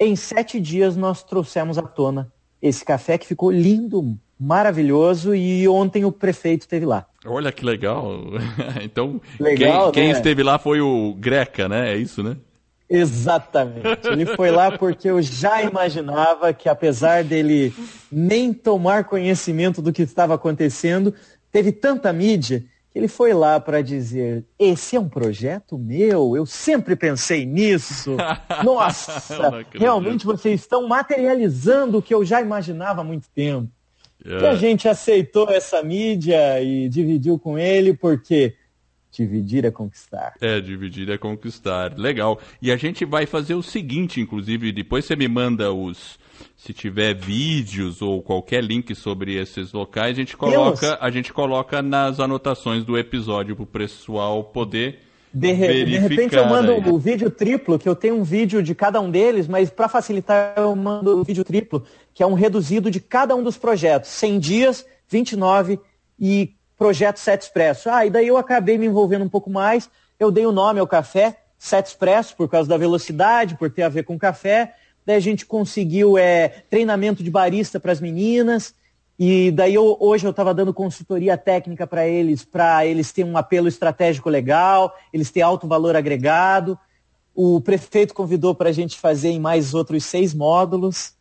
Em sete dias nós trouxemos à tona esse café que ficou lindo, maravilhoso e ontem o prefeito esteve lá. Olha que legal. então, legal, quem, né? quem, esteve lá foi o Greca, né? É isso, né? Exatamente. Ele foi lá porque eu já imaginava que, apesar dele nem tomar conhecimento do que estava acontecendo, teve tanta mídia ele foi lá para dizer: esse é um projeto meu, eu sempre pensei nisso. Nossa, realmente vocês estão materializando o que eu já imaginava há muito tempo. Yeah. É. E a gente aceitou essa mídia e dividiu com ele, porque Dividir é conquistar. É, dividir é conquistar. Legal. E a gente vai fazer o seguinte, inclusive, depois você me manda os, se tiver vídeos ou qualquer link sobre esses locais, a gente coloca, a gente coloca nas anotações do episódio para o pessoal poder de, re... de, repente eu mando aí. o vídeo triplo, que eu tenho um vídeo de cada um deles, mas para facilitar eu mando o vídeo triplo, que é um reduzido de cada um dos projetos, 100 dias, 29 e projeto Set Expresso. Ah, e daí eu acabei me envolvendo um pouco mais, eu dei o nome ao café Set Expresso por causa da velocidade, por ter a ver com café, daí a gente conseguiu é, treinamento de barista para as meninas. E daí eu, hoje eu estava dando consultoria técnica para eles, para eles terem um apelo estratégico legal, eles terem alto valor agregado. O prefeito convidou para a gente fazer em mais outros seis módulos.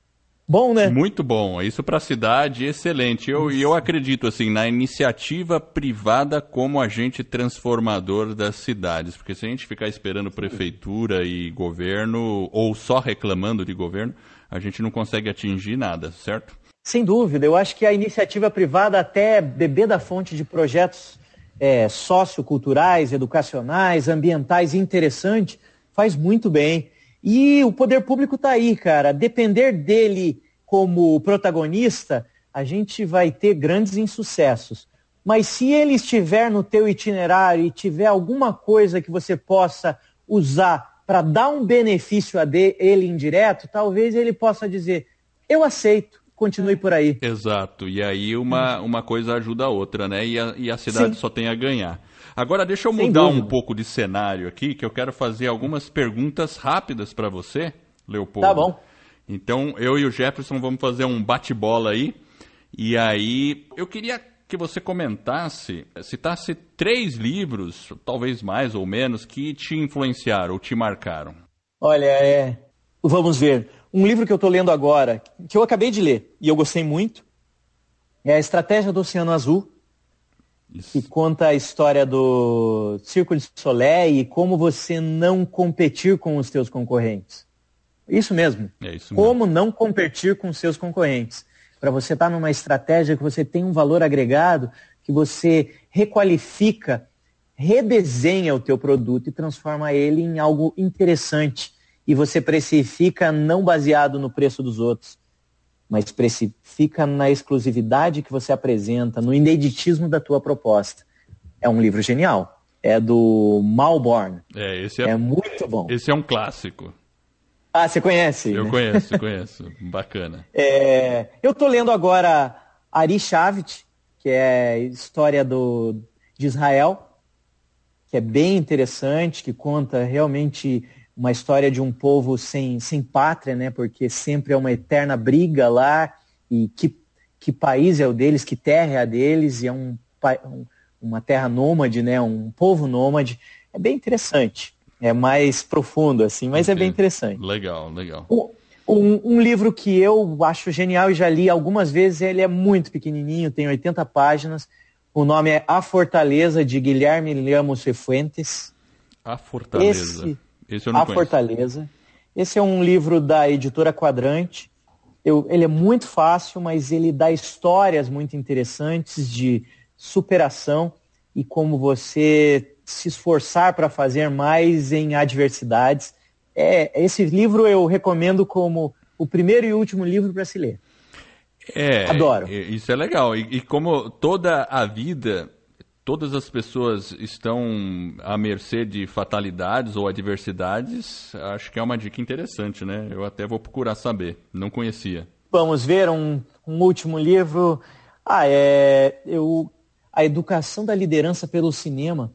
Bom, né? Muito bom. Isso para a cidade, excelente. Eu, e eu acredito, assim, na iniciativa privada como agente transformador das cidades. Porque se a gente ficar esperando prefeitura e governo, ou só reclamando de governo, a gente não consegue atingir nada, certo? Sem dúvida. Eu acho que a iniciativa privada até beber da fonte de projetos é, socioculturais, educacionais, ambientais interessantes, faz muito bem. E o poder público está aí, cara. Depender dele como protagonista, a gente vai ter grandes insucessos. Mas se ele estiver no teu itinerário e tiver alguma coisa que você possa usar para dar um benefício a ele indireto, talvez ele possa dizer: eu aceito continue por aí. Exato. E aí uma, hum. uma coisa ajuda a outra, né? E a, e a cidade Sim. só tem a ganhar. Agora deixa eu mudar um pouco de cenário aqui, que eu quero fazer algumas perguntas rápidas para você, Leopoldo. Tá bom. Então eu e o Jefferson vamos fazer um bate-bola aí. E aí eu queria que você comentasse, citasse três livros, talvez mais ou menos, que te influenciaram ou te marcaram. Olha, é, vamos ver. Um livro que eu estou lendo agora, que eu acabei de ler e eu gostei muito, é A Estratégia do Oceano Azul, Isso. que conta a história do Círculo de Soleil e como você não competir com os seus concorrentes. Isso mesmo. É isso mesmo. Como não competir com os seus concorrentes. Para você estar tá numa estratégia que você tem um valor agregado, que você requalifica, redesenha o teu produto e transforma ele em algo interessante e você precifica não baseado no preço dos outros, mas precifica na exclusividade que você apresenta, no ineditismo da tua proposta. É um livro genial. É do Malborn. É, esse é, é muito bom. Esse é um clássico. Ah, você conhece? Eu né? conheço, conheço. Bacana. É, eu estou lendo agora Ari Shavit, que é história do, de Israel, que é bem interessante, que conta realmente uma história de um povo sem, sem pátria, né? Porque sempre é uma eterna briga lá e que, que país é o deles, que terra é a deles, e é um, uma terra nômade, né? Um povo nômade. É bem interessante. É mais profundo, assim, mas okay. é bem interessante. Legal, legal. O, um, um, livro que eu acho genial e já li algumas vezes, ele é muito pequenininho, tem 80 páginas. O nome é A Fortaleza, de Guilherme Lemos Fuentes. A Fortaleza. Esse... Esse eu não A conheço. Fortaleza. Esse é um livro da editora Quadrante. Eu, ele é muito fácil, mas ele dá histórias muito interessantes de superação e como você se esforçar para fazer mais em adversidades. É, esse livro eu recomendo como o primeiro e último livro para se ler. É, Adoro. É, isso é legal. E, e como toda a vida todas as pessoas estão à mercê de fatalidades ou adversidades, acho que é uma dica interessante, né? Eu até vou procurar saber, não conhecia. Vamos ver um, um último livro. Ah, é eu, A Educação da Liderança pelo Cinema,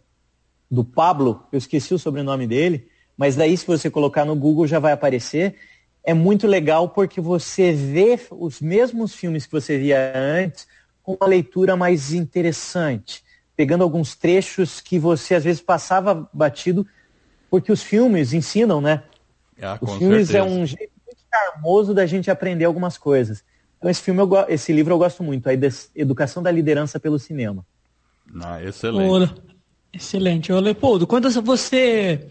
do Pablo, eu esqueci o sobrenome dele, mas daí se você colocar no Google já vai aparecer. É muito legal porque você vê os mesmos filmes que você via antes com uma leitura mais interessante pegando alguns trechos que você às vezes passava batido, porque os filmes ensinam, né? Ah, os filmes é certeza. é um jeito muito charmoso da gente aprender algumas coisas. Então esse filme, eu, esse livro eu gosto muito, a Educação da Liderança pelo Cinema. Ah, excelente. Olá. Excelente. Ô, Leopoldo, quando você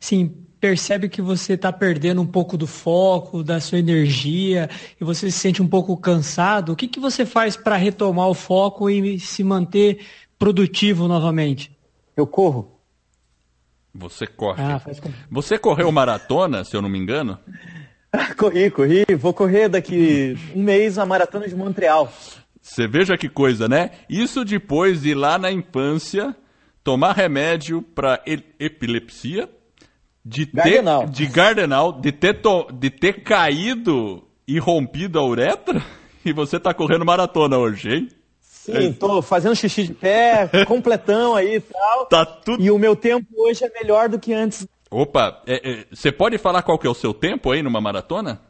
assim, percebe que você está perdendo um pouco do foco, da sua energia, e você se sente um pouco cansado, o que, que você faz para retomar o foco e se manter produtivo novamente? Eu corro. Você corre. Ah, faz... Você correu maratona, se eu não me engano? Ah, corri, corri. Vou correr daqui um mês a maratona de Montreal. Você veja que coisa, né? Isso depois de ir lá na infância tomar remédio para epilepsia, de Gardenal. ter de Gardenal, de ter, to, de ter caído e rompido a uretra, e você tá correndo maratona hoje, hein? sim tô fazendo xixi de pé, completão aí e tal. Tá tudo... E o meu tempo hoje é melhor do que antes. Opa, você é, é, pode falar qual que é o seu tempo aí numa maratona?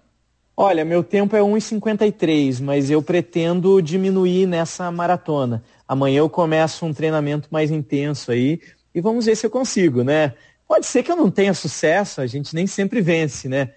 Olha, meu tempo é 1,53, mas eu pretendo diminuir nessa maratona. Amanhã eu começo um treinamento mais intenso aí e vamos ver se eu consigo, né? Pode ser que eu não tenha sucesso, a gente nem sempre vence, né?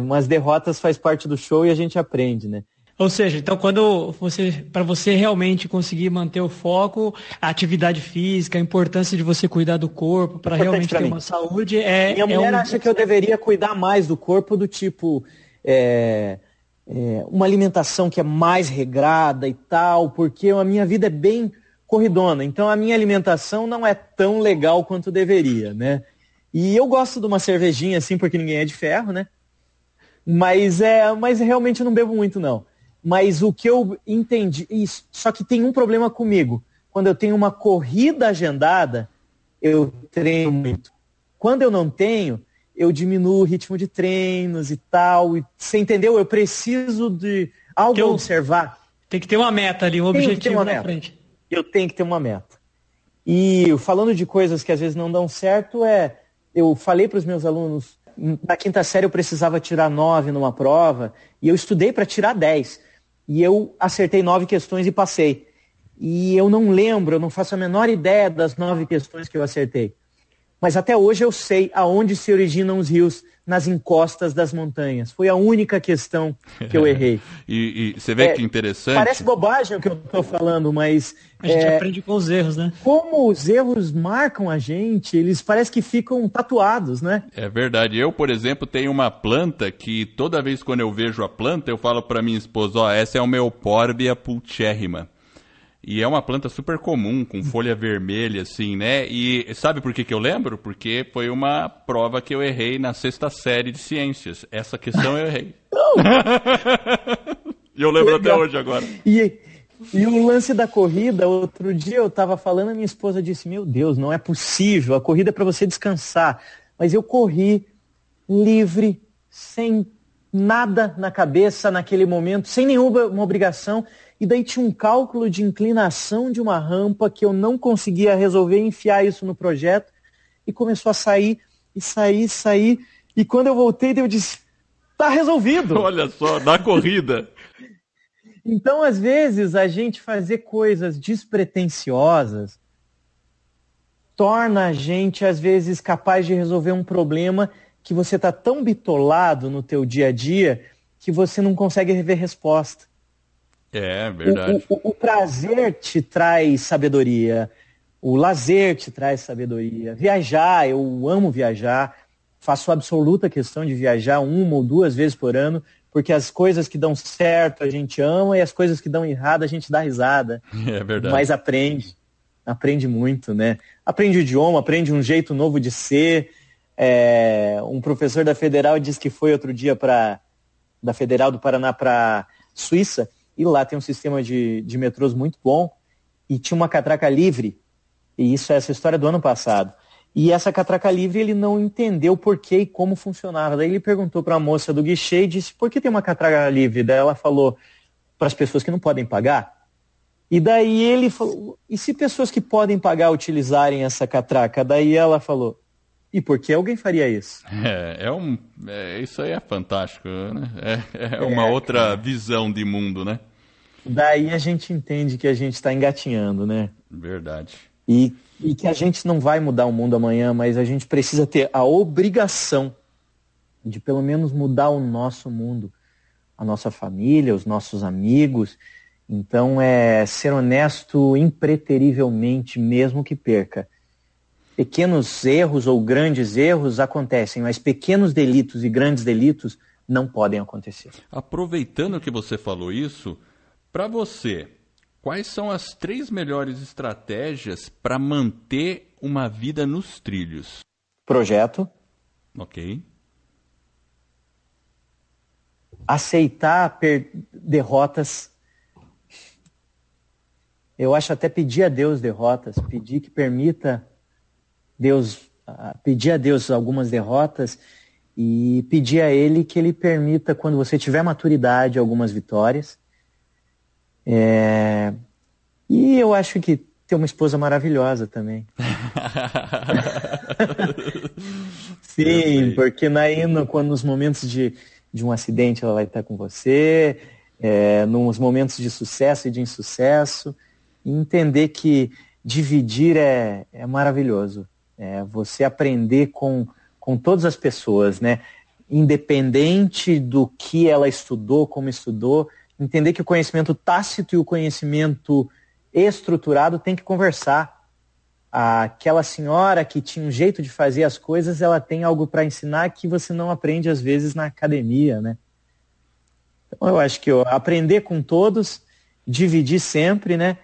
Umas derrotas faz parte do show e a gente aprende, né? Ou seja, então quando você, para você realmente conseguir manter o foco, a atividade física, a importância de você cuidar do corpo para realmente ter mim. uma saúde é. Minha é mulher é um... acha que eu deveria cuidar mais do corpo do tipo é, é, uma alimentação que é mais regrada e tal, porque a minha vida é bem corridona. Então a minha alimentação não é tão legal quanto deveria, né? E eu gosto de uma cervejinha assim porque ninguém é de ferro, né? Mas é, mas realmente eu não bebo muito não. Mas o que eu entendi. Isso, só que tem um problema comigo. Quando eu tenho uma corrida agendada, eu treino muito. Quando eu não tenho, eu diminuo o ritmo de treinos e tal. E, você entendeu? Eu preciso de algo observar. Tem que ter uma meta ali, um objetivo na frente. Eu tenho que ter uma meta. E falando de coisas que às vezes não dão certo, é. Eu falei para os meus alunos, na quinta série eu precisava tirar nove numa prova, e eu estudei para tirar dez e eu acertei nove questões e passei. E eu não lembro, eu não faço a menor ideia das nove questões que eu acertei. Mas até hoje eu sei aonde se originam os rios nas encostas das montanhas. Foi a única questão que eu errei. e, e, você vê é, que interessante. Parece bobagem o que eu estou falando, mas. A gente é, aprende com os erros, né? Como os erros marcam a gente, eles parece que ficam tatuados, né? É verdade. Eu, por exemplo, tenho uma planta que toda vez quando eu vejo a planta, eu falo para minha esposa: ó, oh, essa é o meu Porbia pulcherrima. E é uma planta super comum, com hum. folha vermelha, assim, né? E sabe por que, que eu lembro? Porque foi uma prova que eu errei na sexta série de ciências. Essa questão eu errei. e eu lembro Legal. até hoje agora. E, e o lance da corrida, outro dia eu tava falando, a minha esposa disse, meu Deus, não é possível, a corrida é para você descansar. Mas eu corri livre, sem nada na cabeça naquele momento, sem nenhuma obrigação e daí tinha um cálculo de inclinação de uma rampa que eu não conseguia resolver, enfiar isso no projeto, e começou a sair, e sair, sair, e quando eu voltei, eu disse, tá resolvido. Olha só, na corrida. então, às vezes, a gente fazer coisas despretensiosas torna a gente, às vezes, capaz de resolver um problema que você está tão bitolado no teu dia a dia que você não consegue rever resposta. É, é verdade. O, o, o, prazer te traz sabedoria, o lazer te traz sabedoria. Viajar, eu amo viajar, faço absoluta questão de viajar uma ou duas vezes por ano, porque as coisas que dão certo a gente ama e as coisas que dão errado a gente dá risada. É verdade. Mas aprende, aprende muito, né? Aprende o idioma, aprende um jeito novo de ser. É, um professor da Federal disse que foi outro dia para da Federal do Paraná para Suíça e lá tem um sistema de, de metrôs muito bom e tinha uma catraca livre. E isso é essa história do ano passado. E essa catraca livre ele não entendeu por que e como funcionava. Daí ele perguntou para a moça do guichê e disse: "Por que tem uma catraca livre?" Daí ela falou: "Para as pessoas que não podem pagar". E daí ele falou: "E se pessoas que podem pagar utilizarem essa catraca?" Daí ela falou: e por que alguém faria isso? É, é um, é, isso aí é fantástico, né? É, é, é uma outra cara. visão de mundo, né? Daí a gente entende que a gente está engatinhando, né? Verdade. E, e que a gente não vai mudar o mundo amanhã, mas a gente precisa ter a obrigação de pelo menos mudar o nosso mundo, a nossa família, os nossos amigos. Então é ser honesto impreterivelmente, mesmo que perca pequenos erros ou grandes erros acontecem, mas pequenos delitos e grandes delitos não podem acontecer. Aproveitando que você falou isso, para você, quais são as três melhores estratégias para manter uma vida nos trilhos? Projeto. Ok. Aceitar derrotas. Eu acho até pedir a Deus derrotas, pedir que permita Deus, ah, pedir a Deus algumas derrotas e pedir a Ele que Ele permita, quando você tiver maturidade, algumas vitórias. É... E eu acho que ter uma esposa maravilhosa também. Sim, porque Naína, quando nos momentos de, de um acidente ela vai estar com você, é, nos momentos de sucesso e de insucesso, entender que dividir é, é maravilhoso. É você aprender com, com todas as pessoas, né? Independente do que ela estudou, como estudou, entender que o conhecimento tácito e o conhecimento estruturado tem que conversar. Aquela senhora que tinha um jeito de fazer as coisas, ela tem algo para ensinar que você não aprende às vezes na academia, né? Então eu acho que eu aprender com todos, dividir sempre, né?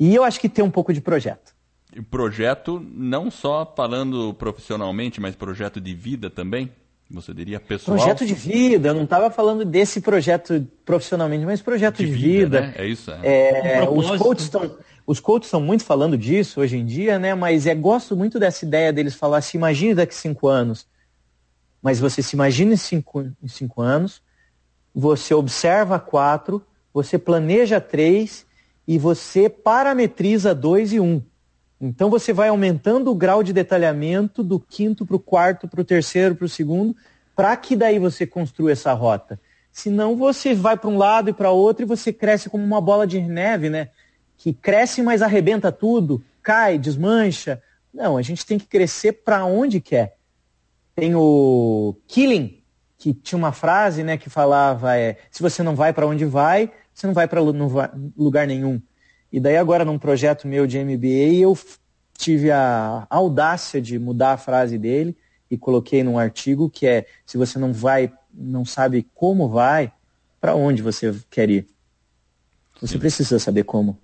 E eu acho que ter um pouco de projeto projeto não só falando profissionalmente, mas projeto de vida também? Você diria pessoal? Projeto de vida, eu não estava falando desse projeto profissionalmente, mas projeto de, de vida. vida. Né? É isso. É. É, os coaches estão os coaches são muito falando disso hoje em dia, né? Mas eu é, gosto muito dessa ideia deles falar: se imagine daqui cinco anos. Mas você se imagina em cinco, em cinco anos, você observa quatro, você planeja três e você parametriza dois e um. Então você vai aumentando o grau de detalhamento do quinto para o quarto, para o terceiro, para o segundo, para que daí você construa essa rota. Senão você vai para um lado e para outro e você cresce como uma bola de neve, né? Que cresce, mas arrebenta tudo, cai, desmancha. Não, a gente tem que crescer para onde quer. Tem o Killing, que tinha uma frase, né, que falava é, se você não vai para onde vai, você não vai para lugar nenhum. E daí agora num projeto meu de MBA eu tive a audácia de mudar a frase dele e coloquei num artigo que é se você não vai, não sabe como vai, para onde você quer ir. Você Sim. precisa saber como.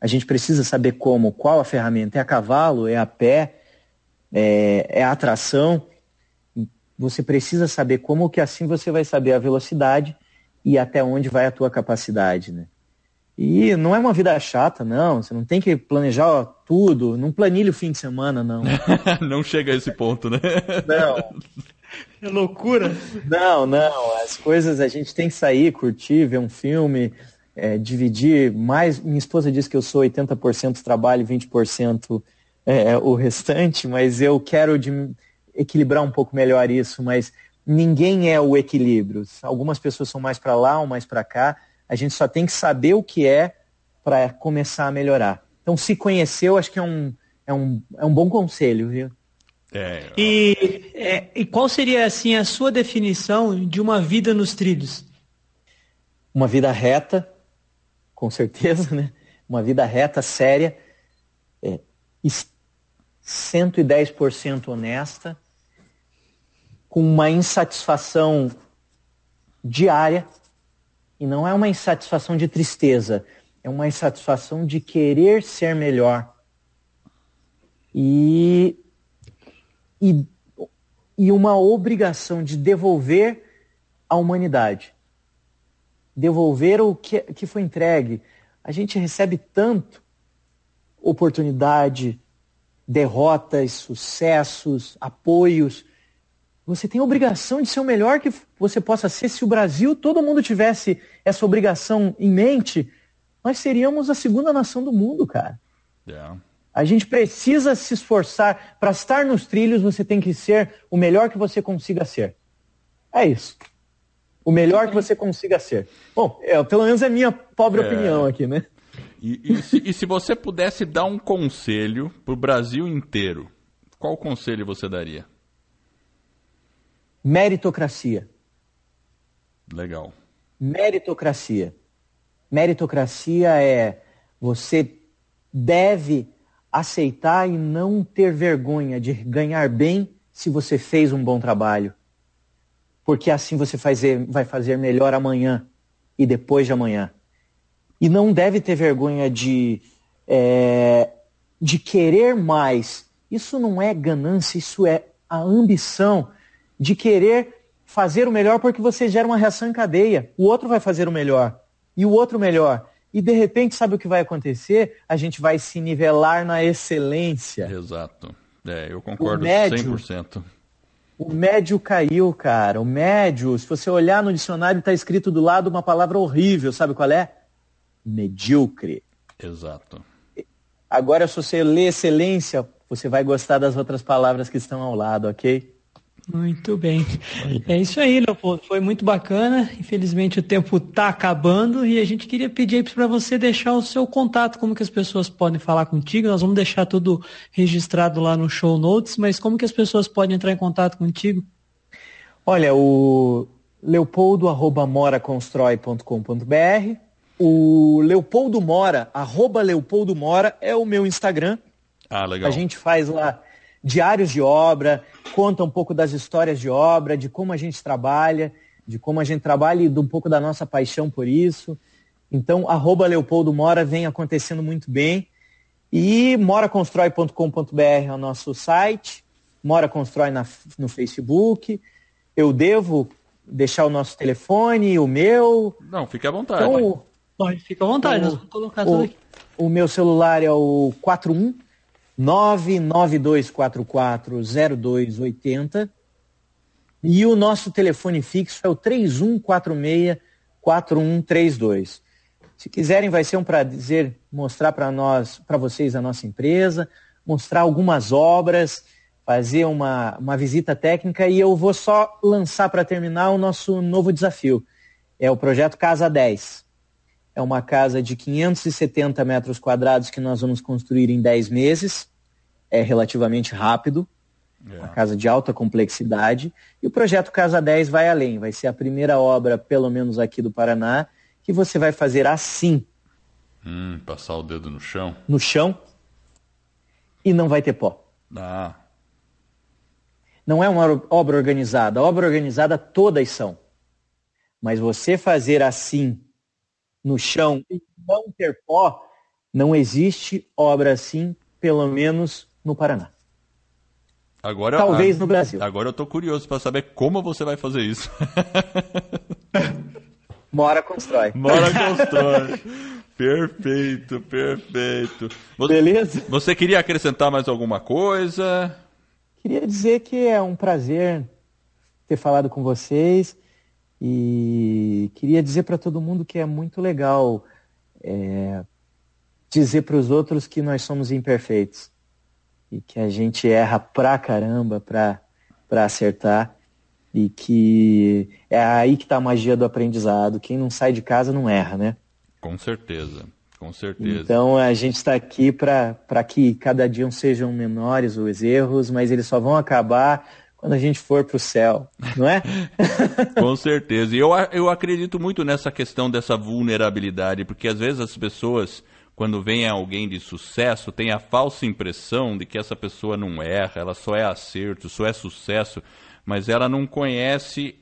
A gente precisa saber como, qual a ferramenta, é a cavalo, é a pé, é, é a atração. Você precisa saber como, que assim você vai saber a velocidade e até onde vai a tua capacidade, né? E não é uma vida chata, não. Você não tem que planejar ó, tudo. Não planilhe o fim de semana, não. não chega a esse ponto, né? Não. É loucura? Não, não. As coisas a gente tem que sair, curtir, ver um filme, é, dividir mais. Minha esposa diz que eu sou 80% trabalho e 20% é, o restante, mas eu quero de, equilibrar um pouco melhor isso. Mas ninguém é o equilíbrio. Algumas pessoas são mais para lá ou mais para cá a gente só tem que saber o que é para começar a melhorar. Então, se conhecer, eu acho que é um, é um, é um bom conselho, viu? É, e, é, e qual seria, assim, a sua definição de uma vida nos trilhos? Uma vida reta, com certeza, né? Uma vida reta, séria, é, 110% honesta, com uma insatisfação diária, e não é uma insatisfação de tristeza, é uma insatisfação de querer ser melhor. E, e, e uma obrigação de devolver à humanidade. Devolver o que, que foi entregue. A gente recebe tanto oportunidade, derrotas, sucessos, apoios você tem a obrigação de ser o melhor que você possa ser. Se o Brasil, todo mundo tivesse essa obrigação em mente, nós seríamos a segunda nação do mundo, cara. Yeah. É. A gente precisa se esforçar. Para estar nos trilhos, você tem que ser o melhor que você consiga ser. É isso. O melhor que você consiga ser. Bom, é, pelo menos é a minha pobre é... opinião aqui, né? E, e, se, e se você pudesse dar um conselho para o Brasil inteiro, qual conselho você daria? meritocracia. Legal. Meritocracia. Meritocracia é você deve aceitar e não ter vergonha de ganhar bem se você fez um bom trabalho. Porque assim você fazer, vai fazer melhor amanhã e depois de amanhã. E não deve ter vergonha de, é, de querer mais. Isso não é ganância, isso é a ambição de querer fazer o melhor porque você gera uma reação em cadeia. O outro vai fazer o melhor e o outro melhor. E de repente, sabe o que vai acontecer? A gente vai se nivelar na excelência. Exato. É, eu concordo o médio, 100%. O médio caiu, cara. O médio, se você olhar no dicionário, está escrito do lado uma palavra horrível. Sabe qual é? Medíocre. Exato. Agora, se você ler excelência, você vai gostar das outras palavras que estão ao lado, ok? Muito bem. É isso aí, Leopoldo. Foi muito bacana. Infelizmente o tempo está acabando e a gente queria pedir para você deixar o seu contato, como que as pessoas podem falar contigo. Nós vamos deixar tudo registrado lá no show notes, mas como que as pessoas podem entrar em contato contigo? Olha, o leopoldo@moraconstrói.com.br, o leopoldo mora, arroba leopoldo mora é o meu Instagram. Ah, legal. A gente faz lá diários de obra, conta um pouco das histórias de obra, de como a gente trabalha, de como a gente trabalha e de um pouco da nossa paixão por isso. Então, arroba Leopoldo Mora vem acontecendo muito bem. E moraconstrói.com.br é o nosso site, Mora Constrói na, no Facebook. Eu devo deixar o nosso telefone, o meu. Não, fique à vontade. Então, Pode, fica à vontade, o, então, nós vamos colocar o, tudo aqui. O meu celular é o 41 992440280 e o nosso telefone fixo é o 31464132. Se quiserem, vai ser um prazer mostrar para nós, para vocês a nossa empresa, mostrar algumas obras, fazer uma, uma visita técnica e eu vou só lançar para terminar o nosso novo desafio. É o projeto Casa 10. É uma casa de 570 metros quadrados que nós vamos construir em 10 meses. É relativamente rápido. É. Uma casa de alta complexidade. E o projeto Casa 10 vai além. Vai ser a primeira obra, pelo menos aqui do Paraná, que você vai fazer assim. Hum, passar o dedo no chão. No chão. E não vai ter pó. Ah. Não é uma obra organizada. A obra organizada todas são. Mas você fazer assim no chão e não ter pó, não existe obra assim, pelo menos no Paraná. Agora, Talvez no Brasil. Agora eu estou curioso para saber como você vai fazer isso. Mora constrói. Mora constrói. perfeito, perfeito. Você, Beleza? Você queria acrescentar mais alguma coisa? Queria dizer que é um prazer ter falado com vocês. E queria dizer para todo mundo que é muito legal é, dizer para os outros que nós somos imperfeitos e que a gente erra pra caramba pra, pra acertar e que é aí que está a magia do aprendizado. Quem não sai de casa não erra, né? Com certeza, com certeza. Então a gente está aqui para que cada dia sejam menores os erros, mas eles só vão acabar quando a gente for para o céu, não é? Com certeza. E eu, eu acredito muito nessa questão dessa vulnerabilidade, porque às vezes as pessoas, quando vem alguém de sucesso, têm a falsa impressão de que essa pessoa não erra, ela só é acerto, só é sucesso, mas ela não conhece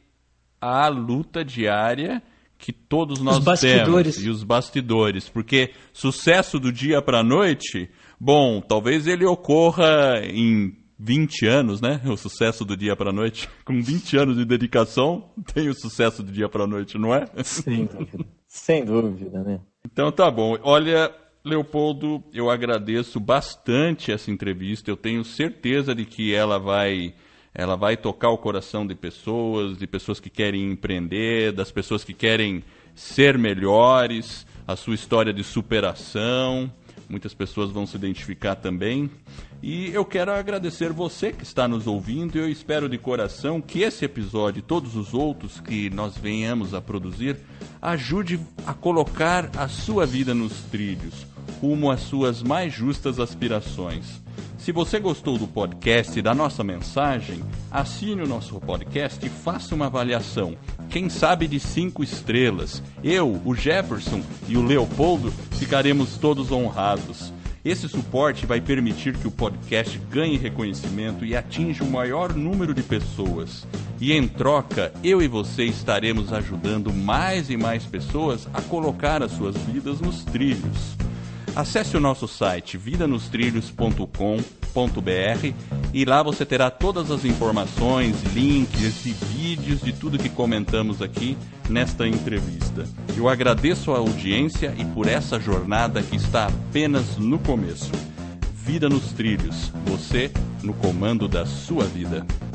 a luta diária que todos nós temos e os bastidores, porque sucesso do dia para a noite, bom, talvez ele ocorra em 20 anos, né? O sucesso do dia para noite. Com 20 anos de dedicação, tem o sucesso do dia para noite, não é? Sem dúvida. Sem dúvida, né? Então tá bom. Olha, Leopoldo, eu agradeço bastante essa entrevista. Eu tenho certeza de que ela vai ela vai tocar o coração de pessoas, de pessoas que querem empreender, das pessoas que querem ser melhores, a sua história de superação muitas pessoas vão se identificar também. E eu quero agradecer você que está nos ouvindo. e Eu espero de coração que esse episódio e todos os outros que nós venhamos a produzir ajude a colocar a sua vida nos trilhos, rumo às suas mais justas aspirações. Se você gostou do podcast e da nossa mensagem, assine o nosso podcast e faça uma avaliação quem sabe de cinco estrelas. Eu, o Jefferson e o Leopoldo ficaremos todos honrados. Esse suporte vai permitir que o podcast ganhe reconhecimento e atinja o maior número de pessoas. E em troca, eu e você estaremos ajudando mais e mais pessoas a colocar as suas vidas nos trilhos. Acesse o nosso site vidanostrilhos.com.br e lá você terá todas as informações, links e vídeos de tudo que comentamos aqui nesta entrevista. Eu agradeço a audiência e por essa jornada que está apenas no começo. Vida nos Trilhos, você no comando da sua vida.